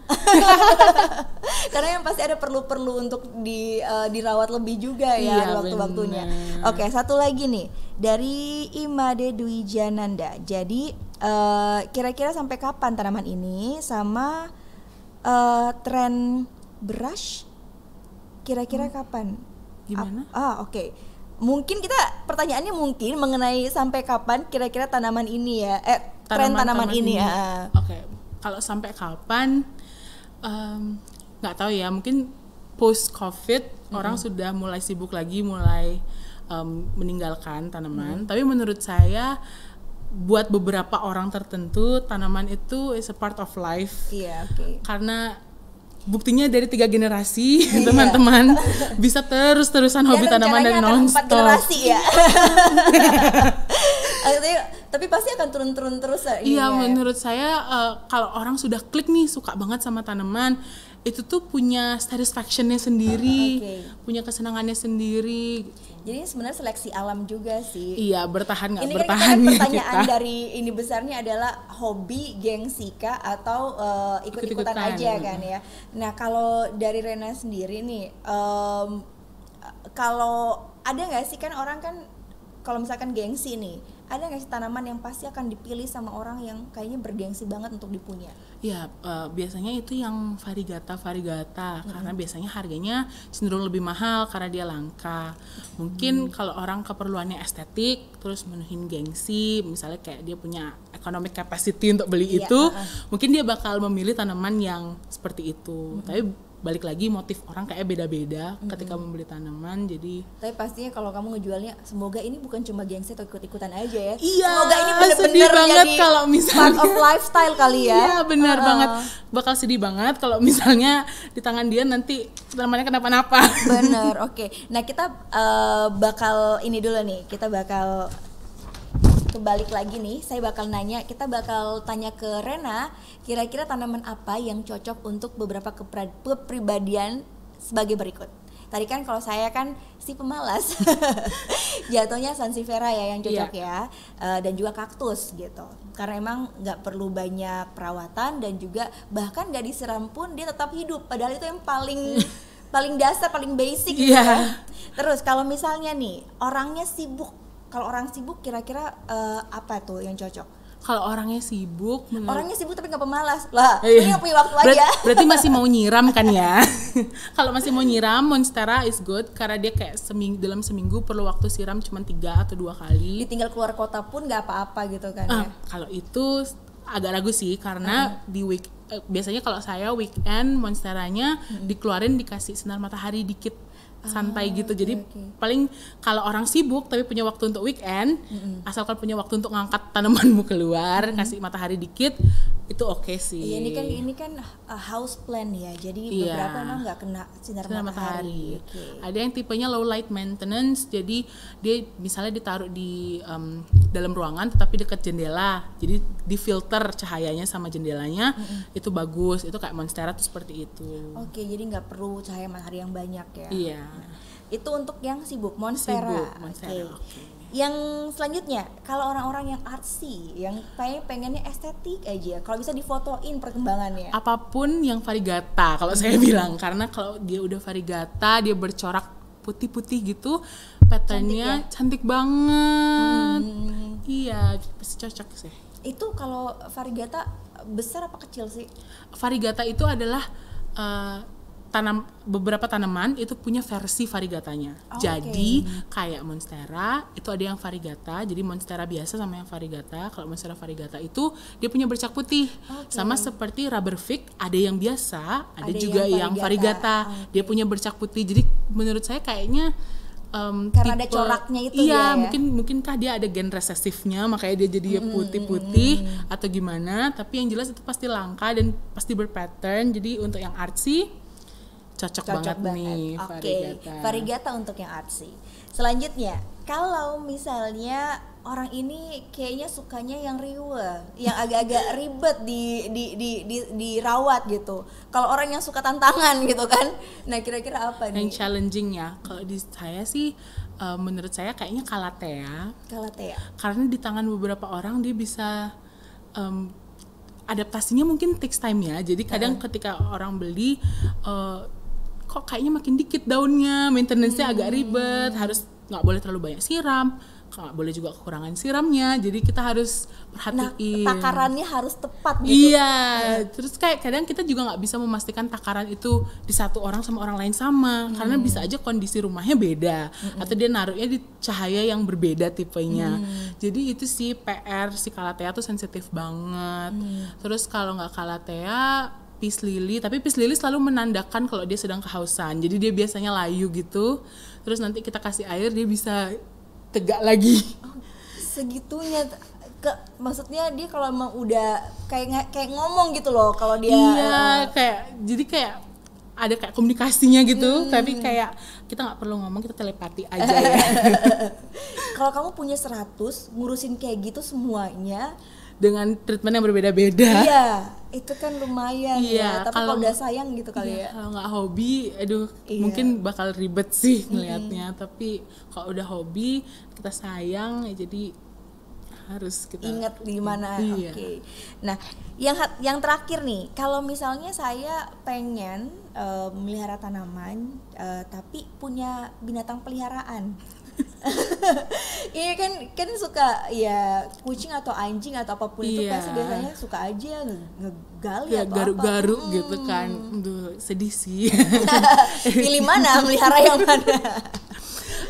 (laughs) Karena yang pasti ada perlu-perlu untuk di uh, dirawat lebih juga ya iya, waktu-waktunya. Oke, okay, satu lagi nih dari Imade Dwi Jananda. Jadi uh, kira-kira sampai kapan tanaman ini sama uh, tren brush kira-kira hmm. kapan? Gimana? ah, oke. Okay mungkin kita pertanyaannya mungkin mengenai sampai kapan kira-kira tanaman ini ya eh tren tanaman, tanaman ini, ini ya. Oke. Okay. Kalau sampai kapan nggak um, tahu ya, mungkin post covid hmm. orang sudah mulai sibuk lagi mulai um, meninggalkan tanaman. Hmm. Tapi menurut saya buat beberapa orang tertentu tanaman itu is a part of life. Iya, yeah, Okay. Karena buktinya dari tiga generasi iya. (laughs) teman-teman iya. bisa terus terusan ya, hobi tanaman dan nonstop. generasi ya. (laughs) (laughs) tapi, pasti akan turun-turun terus. Iya, ya. menurut saya uh, kalau orang sudah klik nih suka banget sama tanaman, itu tuh punya satisfactionnya sendiri, okay. punya kesenangannya sendiri. Jadi sebenarnya seleksi alam juga sih. Iya bertahan nggak bertahan. Ini kan, kan (laughs) gitu pertanyaan kita. dari ini besarnya adalah hobi gengsika atau uh, ikut-ikutan ikut aja kan ya. Nah kalau dari Rena sendiri nih, um, kalau ada nggak sih kan orang kan kalau misalkan gengsi nih, ada nggak sih tanaman yang pasti akan dipilih sama orang yang kayaknya bergengsi banget untuk dipunya? Ya, uh, biasanya itu yang varigata varigata hmm. karena biasanya harganya cenderung lebih mahal karena dia langka. Mungkin mm. kalau orang keperluannya estetik, terus menuhin gengsi, misalnya kayak dia punya economic capacity untuk beli yeah. itu, mungkin dia bakal memilih tanaman yang seperti itu. Hmm. Tapi balik lagi motif orang kayak beda-beda mm-hmm. ketika membeli tanaman jadi tapi pastinya kalau kamu ngejualnya semoga ini bukan cuma gengsi atau ikut-ikutan aja ya iya semoga ini bener-bener banget kalau misalnya part of lifestyle kali ya iya benar uh huh banget bakal sedih banget kalau misalnya di tangan dia nanti tanamannya kenapa-napa bener oke okay. nah kita uh, bakal ini dulu nih kita bakal balik lagi nih, saya bakal nanya, kita bakal tanya ke Rena, kira-kira tanaman apa yang cocok untuk beberapa kepribadian sebagai berikut. Tadi kan kalau saya kan si pemalas, (laughs) jatuhnya sansevieria ya yang cocok yeah. ya, eh, dan juga kaktus gitu. Karena emang nggak perlu banyak perawatan dan juga bahkan gak disiram pun dia tetap hidup. Padahal itu yang paling hmm. paling dasar, paling basic. Yeah. Gitu kan. Terus kalau misalnya nih orangnya sibuk kalau orang sibuk kira-kira uh, apa tuh yang cocok? kalau orangnya sibuk menurut... orangnya sibuk tapi nggak pemalas lah eh, ini iya. nggak punya waktu Berat, aja (laughs) berarti masih mau nyiram kan ya (laughs) kalau masih mau nyiram monstera is good karena dia kayak seminggu dalam seminggu perlu waktu siram cuma tiga atau dua kali ditinggal keluar kota pun nggak apa-apa gitu kan uh, ya kalau itu agak ragu sih karena uh-huh. di week eh, biasanya kalau saya weekend monsteranya uh-huh. dikeluarin dikasih sinar matahari dikit santai ah, gitu. Jadi okay, okay. paling kalau orang sibuk tapi punya waktu untuk weekend, mm -hmm. asalkan punya waktu untuk ngangkat tanamanmu keluar, mm -hmm. kasih matahari dikit, itu oke okay sih. Iya ini kan ini kan eh, house plan ya. Jadi iya. beberapa memang nggak kena sinar, sinar matahari. matahari. Okay. Ada yang tipenya low light maintenance. Jadi dia misalnya ditaruh di um, dalam ruangan tetapi dekat jendela. Jadi difilter cahayanya sama jendelanya. Mm -hmm. Itu bagus. Itu kayak monstera tuh seperti itu. Oke, okay, jadi nggak perlu cahaya matahari yang banyak ya. Iya. Itu untuk yang sibuk Monstera. Sibuk, Monstera. Okay. Okay. Yang selanjutnya, kalau orang-orang yang artsy, yang kayak pengennya estetik aja, kalau bisa difotoin perkembangannya. Apapun yang varigata, kalau saya hmm. bilang, karena kalau dia udah varigata, dia bercorak putih-putih gitu, patternnya cantik, ya? cantik banget. Hmm. Iya, pasti cocok sih. Itu kalau varigata besar apa kecil sih? Varigata itu adalah eh, tanam beberapa tanaman itu punya versi variegatanya. Oh, jadi okay. kayak monstera itu ada yang variegata, jadi monstera biasa sama yang variegata. Kalau monstera variegata itu dia punya bercak putih. Okay. Sama seperti rubber fig, ada yang biasa, ada, ada juga yang variegata. Yang okay. Dia punya bercak putih. Jadi menurut saya kayaknya um, karena tipe, ada coraknya itu iya, ya, mungkin mungkinkah dia ada gen resesifnya makanya dia jadi hmm, putih-putih hmm, hmm, atau gimana tapi yang jelas itu pasti langka dan pasti berpattern jadi untuk yang artsy cocok, cocok banget, banget nih Oke, okay. varigata. untuk yang artsy. Selanjutnya, kalau misalnya orang ini kayaknya sukanya yang riwe, yang agak-agak (laughs) ribet di di di di dirawat gitu. Kalau orang yang suka tantangan gitu kan. Nah, kira-kira apa nih? Yang challenging ya. Kalau di saya sih uh, menurut saya kayaknya kalatea. Kalatea. Karena di tangan beberapa orang dia bisa um, adaptasinya mungkin takes time ya. Jadi kadang ketika orang beli uh, kok kayaknya makin dikit daunnya maintenance-nya hmm. agak ribet harus nggak boleh terlalu banyak siram nggak boleh juga kekurangan siramnya jadi kita harus nah, perhatiin nah, takarannya harus tepat gitu iya hmm. terus kayak kadang kita juga nggak bisa memastikan takaran itu di satu orang sama orang lain sama hmm. karena bisa aja kondisi rumahnya beda hmm. atau dia naruhnya di cahaya yang berbeda tipenya hmm. jadi itu sih PR si kalatea tuh sensitif banget hmm. terus kalau nggak kalatea pis lili tapi pis lili selalu menandakan kalau dia sedang kehausan jadi dia biasanya layu gitu terus nanti kita kasih air dia bisa tegak lagi oh, segitunya ke maksudnya dia kalau emang udah kayak kayak ngomong gitu loh kalau dia iya uh, kayak jadi kayak ada kayak komunikasinya gitu hmm. tapi kayak kita nggak perlu ngomong kita telepati aja (laughs) ya kalau kamu punya 100 ngurusin kayak gitu semuanya dengan treatment yang berbeda-beda iya itu kan lumayan iya, ya tapi kalau nggak sayang gitu kali iya, ya kalau nggak hobi aduh iya. mungkin bakal ribet sih ngelihatnya mm -hmm. tapi kalau udah hobi kita sayang ya jadi harus kita ingat gimana iya. oke okay. nah yang yang terakhir nih kalau misalnya saya pengen uh, melihara tanaman uh, tapi punya binatang peliharaan (laughs) Iya kan kan suka ya kucing atau anjing atau apapun yeah. itu iya. pasti biasanya suka aja ngegali ya, atau garuk-garuk hmm. gitu kan. Duh, sedih sih. (laughs) Pilih mana melihara yang mana?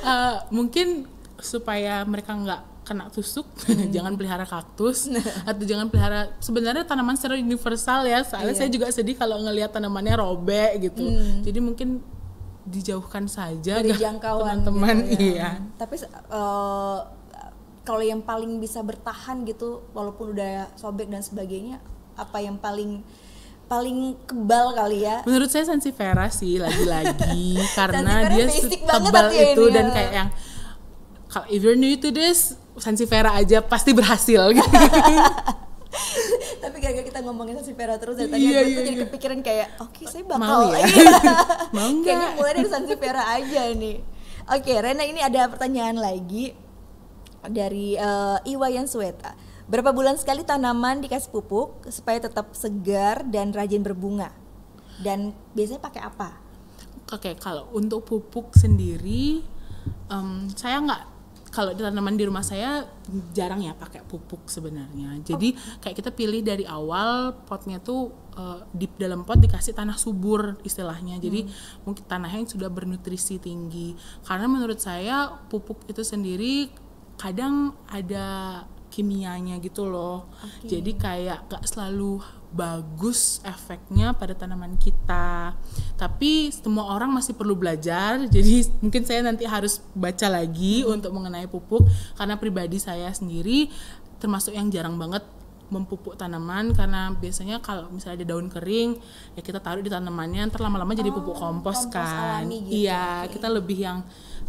uh, (laughs) mungkin supaya mereka nggak kena tusuk hmm. jangan pelihara kaktus atau jangan pelihara sebenarnya tanaman secara universal ya soalnya iya. saya juga sedih kalau ngelihat tanamannya robek gitu hmm. jadi mungkin dijauhkan saja dari jangkauan teman-teman gitu, ya. iya tapi uh, kalau yang paling bisa bertahan gitu walaupun udah sobek dan sebagainya apa yang paling paling kebal kali ya menurut saya vera sih lagi-lagi (laughs) karena dia tebal ya itu ini, dan ya. kayak yang kalau if you're new to this vera aja pasti berhasil gitu (laughs) tapi gara-gara kita ngomongin si Vera terus dari tadi iya, iya, jadi iya. kepikiran kayak oke okay, saya bakal mau ya iya. (laughs) mau kayaknya mulai dari Sansi Vera aja nih oke okay, Rena ini ada pertanyaan lagi dari uh, eh, Iwayan Sueta berapa bulan sekali tanaman dikasih pupuk supaya tetap segar dan rajin berbunga dan biasanya pakai apa oke okay, kalau untuk pupuk sendiri um, saya nggak kalau tanaman di rumah saya jarang ya pakai pupuk sebenarnya. Jadi oh. kayak kita pilih dari awal potnya tuh uh, di dalam pot dikasih tanah subur istilahnya. Jadi hmm. mungkin tanahnya yang sudah bernutrisi tinggi. Karena menurut saya pupuk itu sendiri kadang ada kimianya gitu loh. Okay. Jadi kayak gak selalu bagus efeknya pada tanaman kita. Tapi semua orang masih perlu belajar. (laughs) Jadi mungkin saya nanti harus baca lagi hmm. untuk mengenai pupuk karena pribadi saya sendiri termasuk yang jarang banget mempupuk tanaman karena biasanya kalau misalnya ada daun kering ya kita taruh di tanamannya nanti lama-lama jadi pupuk oh, kompos, kompos kan gitu. iya okay. kita lebih yang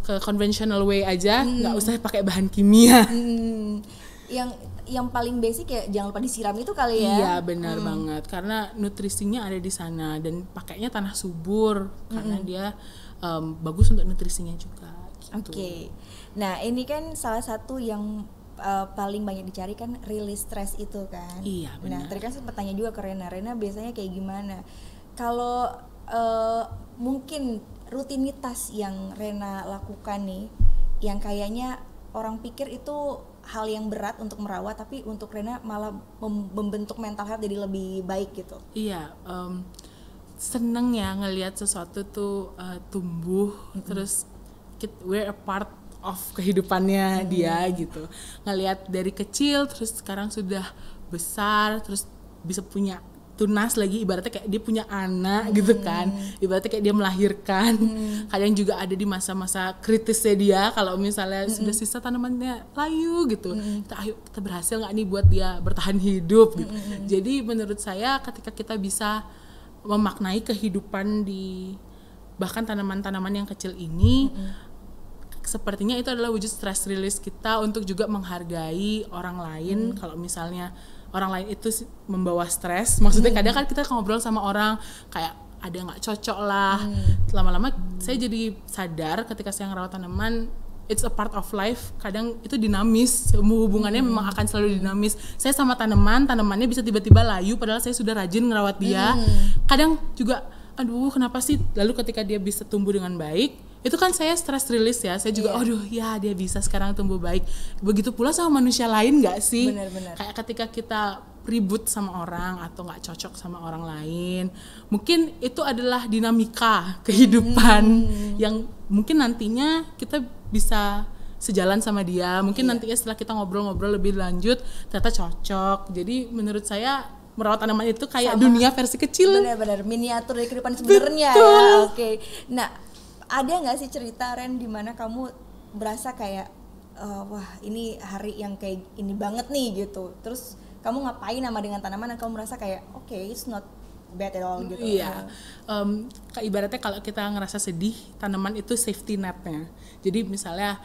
ke conventional way aja nggak hmm. usah pakai bahan kimia hmm. yang yang paling basic ya jangan lupa disiram itu kali ya. Iya, benar hmm. banget. Karena nutrisinya ada di sana dan pakainya tanah subur hmm. karena dia um, bagus untuk nutrisinya juga. Gitu. Oke. Okay. Nah, ini kan salah satu yang uh, paling banyak dicari kan release stress itu kan. Iya nah, benar. Nah tadi kan sempat tanya juga ke Rena, Rena biasanya kayak gimana? Kalau uh, mungkin rutinitas yang Rena lakukan nih, yang kayaknya orang pikir itu hal yang berat untuk merawat tapi untuk Rena malah membentuk mental health jadi lebih baik gitu iya um, seneng ya ngelihat sesuatu tuh uh, tumbuh mm -hmm. terus we're a part of kehidupannya mm -hmm. dia gitu ngelihat dari kecil terus sekarang sudah besar terus bisa punya tunas lagi ibaratnya kayak dia punya anak gitu hmm. gitu kan ibaratnya kayak dia melahirkan hmm. kadang juga ada di masa-masa kritisnya dia kalau misalnya hmm. sudah sisa tanamannya layu gitu hmm. kita ayo kita berhasil nggak nih buat dia bertahan hidup gitu hmm. hmm, hmm. jadi menurut saya ketika kita bisa memaknai kehidupan di bahkan tanaman-tanaman yang kecil ini hmm sepertinya itu adalah wujud stress release kita untuk juga menghargai orang lain hmm. kalau misalnya orang lain itu membawa stres maksudnya hmm. kadang kan kita ngobrol sama orang kayak ada nggak cocok lah hmm. lama-lama hmm. saya jadi sadar ketika saya ngerawat tanaman it's a part of life kadang itu dinamis hubungannya hmm. memang akan selalu dinamis saya sama tanaman tanamannya bisa tiba-tiba layu padahal saya sudah rajin ngerawat dia hmm. kadang juga aduh kenapa sih lalu ketika dia bisa tumbuh dengan baik itu kan saya stress release ya saya juga yeah. aduh ya dia bisa sekarang tumbuh baik begitu pula sama manusia lain nggak sih bener, bener. kayak ketika kita ribut sama orang atau nggak cocok sama orang lain mungkin itu adalah dinamika kehidupan hmm. yang mungkin nantinya kita bisa sejalan sama dia mungkin yeah. nantinya setelah kita ngobrol-ngobrol lebih lanjut ternyata cocok jadi menurut saya merawat tanaman itu kayak Sama. dunia versi kecil. Benar-benar miniatur dari kehidupan sebenarnya. Ya. Oke. Okay. Nah, ada nggak sih cerita Ren dimana kamu berasa kayak uh, wah ini hari yang kayak ini banget nih gitu terus kamu ngapain sama dengan tanaman dan kamu merasa kayak oke okay, it's not bad at all gitu iya um, ibaratnya kalau kita ngerasa sedih tanaman itu safety netnya jadi misalnya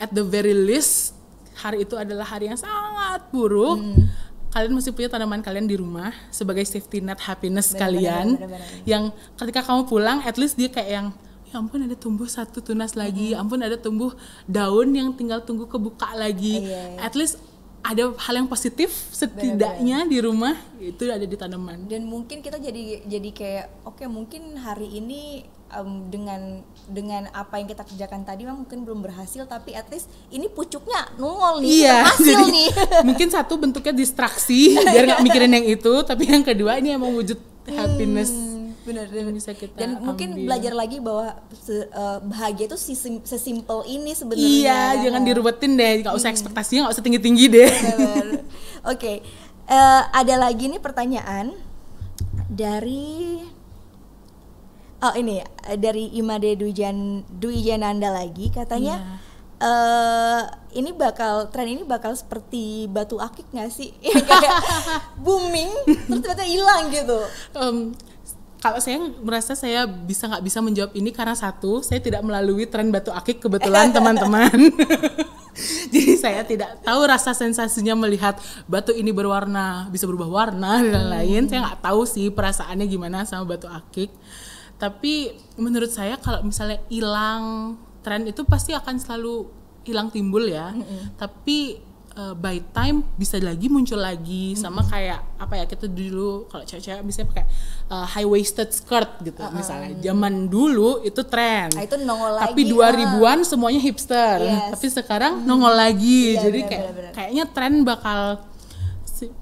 at the very least hari itu adalah hari yang sangat buruk hmm. kalian mesti punya tanaman kalian di rumah sebagai safety net happiness bener, kalian bener, bener, bener, bener. yang ketika kamu pulang at least dia kayak yang ya ampun ada tumbuh satu tunas lagi, mm-hmm. ampun ada tumbuh daun yang tinggal tunggu kebuka lagi. Iya, iya. At least ada hal yang positif setidaknya Bener-bener. di rumah itu ada di tanaman. Dan mungkin kita jadi jadi kayak oke okay, mungkin hari ini um, dengan dengan apa yang kita kerjakan tadi memang mungkin belum berhasil tapi at least ini pucuknya nongol nih iya, berhasil (laughs) jadi, nih (laughs) mungkin satu bentuknya distraksi biar nggak mikirin yang itu tapi yang kedua ini emang wujud hmm. happiness benar dan bisa kita dan mungkin belajar lagi bahwa uh, bahagia itu sesimpel ini sebenarnya iya jangan dirubetin deh nggak usah hmm. ekspektasinya nggak usah tinggi tinggi deh (laughs) oke okay. uh, eh, ada lagi nih pertanyaan dari oh ini dari Imade Duijan Duijananda lagi katanya yeah iya. uh, ini bakal tren ini bakal seperti batu akik nggak sih (laughs) kayak (laughs) booming terus tiba-tiba hilang gitu um, kalau saya merasa saya bisa nggak bisa menjawab ini karena satu saya tidak melalui tren batu akik kebetulan (laughs) teman-teman (laughs) jadi saya tidak tahu rasa sensasinya melihat batu ini berwarna bisa berubah warna dan hmm. lain-lain saya nggak tahu sih perasaannya gimana sama batu akik tapi menurut saya kalau misalnya hilang tren itu pasti akan selalu hilang timbul ya -hmm. tapi uh, by time bisa lagi muncul lagi sama mm -hmm. kayak apa ya kita dulu kalau cewek-cewek bisa pakai uh, high waisted skirt gitu uh -uh. misalnya zaman dulu itu tren nah, itu nongol tapi dua ribuan uh. semuanya hipster yes. tapi sekarang -hmm. nongol lagi yeah, jadi bener, kayak bener, kayaknya tren bakal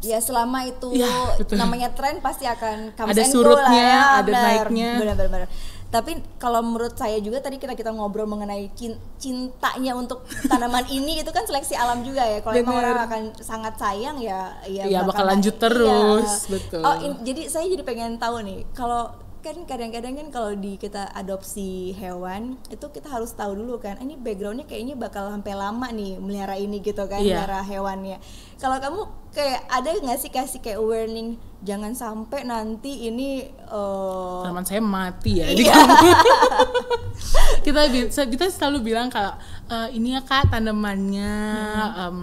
ya selama itu ya, namanya tren pasti akan ada surutnya ya. ada naiknya benar-benar tapi kalau menurut saya juga tadi kita kita ngobrol mengenai cintanya untuk tanaman ini itu kan seleksi alam juga ya kalau emang orang akan sangat sayang ya ya, ya bakal, bakal lanjut iya. terus ya. betul oh in, jadi saya jadi pengen tahu nih kalau kan kadang-kadang kan kalau di kita adopsi hewan itu kita harus tahu dulu kan ini backgroundnya kayaknya bakal sampai lama nih melihara ini gitu kan yeah. Iya. hewannya kalau kamu kayak ada nggak sih kasih kayak warning jangan sampai nanti ini uh... teman saya mati ya iya. di (laughs) kita kita selalu bilang kalau e, ini ya kak tanamannya hmm. um,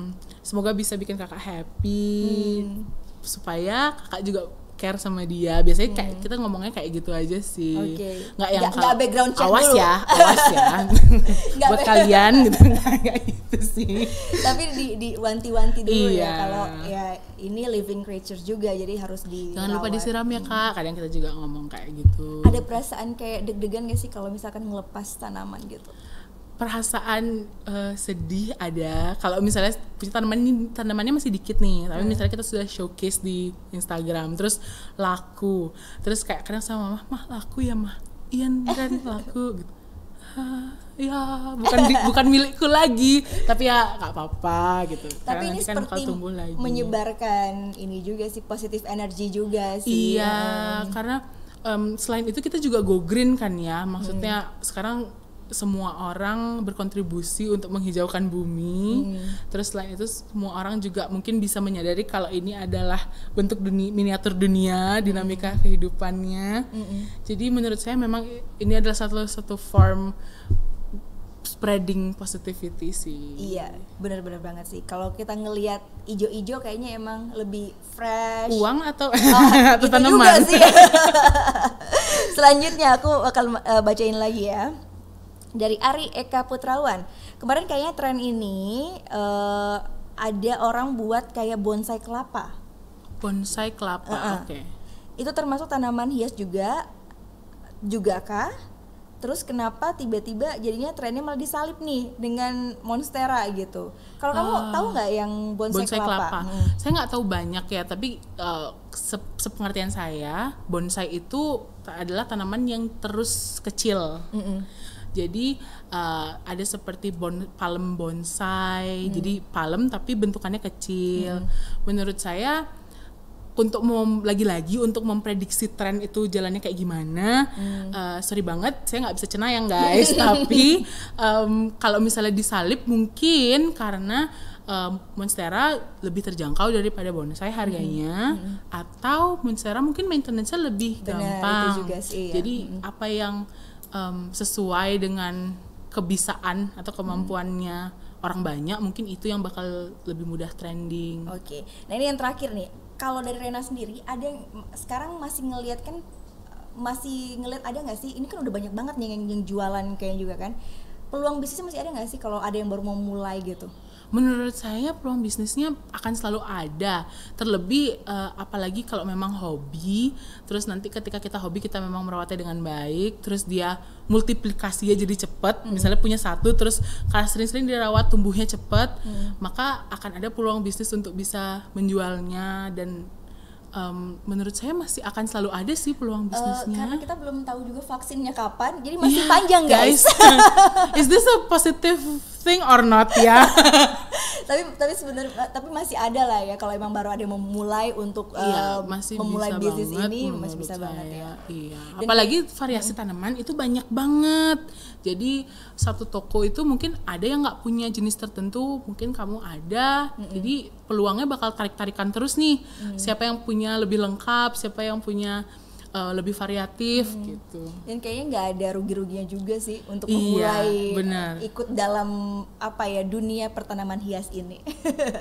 semoga bisa bikin kakak happy hmm. supaya kakak juga care sama dia biasanya kayak hmm. kita ngomongnya kayak gitu aja sih okay. nggak yang nggak background check awas dulu. ya (laughs) awas ya buat kalian gitu (laughs) nggak gitu sih tapi di di wanti-wanti dulu ya, iya. ya kalau ya ini living creature juga jadi harus di jangan lupa disiram ya hmm. kak kadang kita juga ngomong kayak gitu ada perasaan kayak deg-degan gak sih kalau misalkan ngelepas tanaman gitu perasaan uh, sedih ada kalau misalnya tanaman tanamannya masih dikit nih tapi hmm. misalnya kita sudah showcase di Instagram terus laku terus kayak kadang sama mama mah laku ya mah iya kan (laughs) laku gitu ya bukan di, bukan milikku lagi tapi ya nggak apa-apa gitu tapi Karena ini kan seperti tumbuh lagi. menyebarkan ini juga sih positif energi juga sih iya karena um, selain itu kita juga go green kan ya maksudnya hmm. sekarang semua orang berkontribusi untuk menghijaukan bumi. Hmm. Terus selain itu semua orang juga mungkin bisa menyadari kalau ini adalah bentuk duni miniatur dunia, dinamika hmm. kehidupannya. Hmm. Jadi menurut saya memang ini adalah satu satu form spreading positivity sih. Iya, benar-benar banget sih. Kalau kita ngelihat ijo-ijo kayaknya emang lebih fresh. Uang atau oh, (laughs) atau tanaman. sih. (laughs) Selanjutnya aku bakal eh, bacain lagi ya dari Ari Eka Putrawan. Kemarin kayaknya tren ini uh, ada orang buat kayak bonsai kelapa. Bonsai kelapa, uh -uh. oke. Okay. Itu termasuk tanaman hias juga, juga kah? Terus kenapa tiba-tiba jadinya trennya malah disalip nih dengan monstera gitu? Kalau uh, kamu ah. tahu nggak yang bonsai, bonsai kelapa? kelapa. Hmm. Saya nggak tahu banyak ya, tapi uh, sepengertian saya bonsai itu adalah tanaman yang terus kecil. Mm -mm jadi uh, ada seperti bon, palem bonsai. Hmm. Jadi palem tapi bentukannya kecil. Hmm. Menurut saya untuk mem, lagi-lagi untuk memprediksi tren itu jalannya kayak gimana hmm. uh, sorry banget saya nggak bisa cenayang guys (laughs) tapi um, kalau misalnya disalib mungkin karena um, monstera lebih terjangkau daripada bonsai harganya Hmm. hmm. atau monstera mungkin maintenance-nya lebih Benar, gampang juga sih, ya. jadi hmm. apa yang um, sesuai dengan kebisaan atau kemampuannya hmm. orang banyak mungkin itu yang bakal lebih mudah trending. Oke. Okay. Nah, ini yang terakhir nih. Kalau dari Rena sendiri ada yang sekarang masih ngelihat kan masih ngelihat ada nggak sih? Ini kan udah banyak banget nih yang, yang jualan kayak juga kan. Peluang bisnisnya masih ada nggak sih kalau ada yang baru mau mulai gitu? menurut saya peluang bisnisnya akan selalu ada terlebih uh, apalagi kalau memang hobi terus nanti ketika kita hobi kita memang merawatnya dengan baik terus dia multiplikasinya jadi cepat hmm. misalnya punya satu terus karena sering-sering dirawat tumbuhnya cepat hmm. maka akan ada peluang bisnis untuk bisa menjualnya dan um, menurut saya masih akan selalu ada sih peluang eh, bisnisnya. Uh, karena kita belum tahu juga vaksinnya kapan, jadi masih yeah, panjang guys. guys. (laughs) Is this a positive thing or not ya. (laughs) tapi tapi sebenarnya tapi masih ada lah ya kalau emang baru ada yang memulai untuk iya, eh, masih memulai bisnis banget, ini masih bisa saya, banget ya. Iya. Dan Apalagi variasi tanaman itu banyak banget. Jadi satu toko itu mungkin ada yang nggak punya jenis tertentu, mungkin kamu ada. Mm -hmm. Jadi peluangnya bakal tarik-tarikan terus nih. Mm Siapa yang punya lebih lengkap, siapa yang punya uh, lebih variatif hmm. gitu. Dan kayaknya nggak ada rugi-ruginya juga sih untuk iya, memulai benar. Eh, ikut dalam apa ya dunia pertanaman hias ini.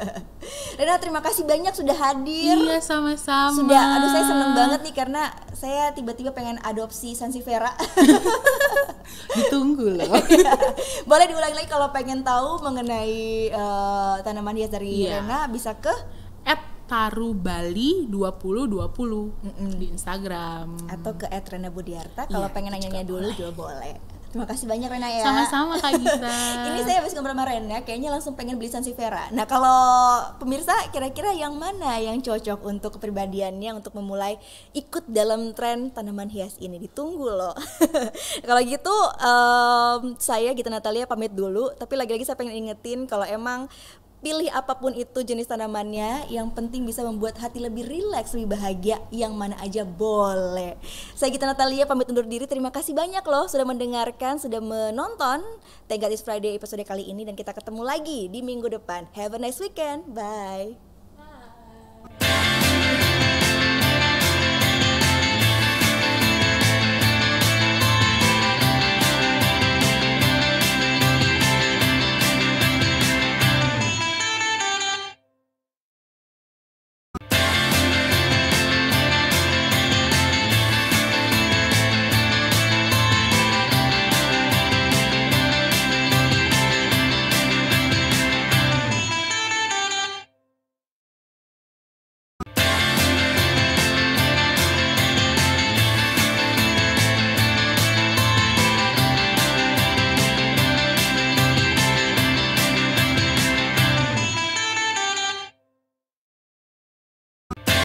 (laughs) Rena terima kasih banyak sudah hadir. Iya sama-sama. Sudah, aduh saya seneng banget nih karena saya tiba-tiba pengen adopsi sansifera. (laughs) Ditunggu loh. (laughs) Iya. Boleh diulangi lagi kalau pengen tahu mengenai uh, tanaman hias dari iya. Rena bisa ke Taru Bali 2020 mm -mm. di Instagram atau ke Budiarta kalau yeah, pengen nanya dulu boleh. juga boleh. Terima kasih banyak Rena ya. Sama-sama Kak Gita. (laughs) ini saya habis ngobrol sama Rena, kayaknya langsung pengen beli sansi Vera. Nah kalau pemirsa kira-kira yang mana yang cocok untuk kepribadiannya untuk memulai ikut dalam tren tanaman hias ini ditunggu loh. (laughs) kalau gitu um, saya Gita Natalia pamit dulu. Tapi lagi-lagi saya pengen ingetin kalau emang pilih apapun itu jenis tanamannya yang penting bisa membuat hati lebih rileks lebih bahagia yang mana aja boleh saya Gita Natalia pamit undur diri terima kasih banyak loh sudah mendengarkan sudah menonton Tegatis This Friday episode kali ini dan kita ketemu lagi di minggu depan have a nice weekend bye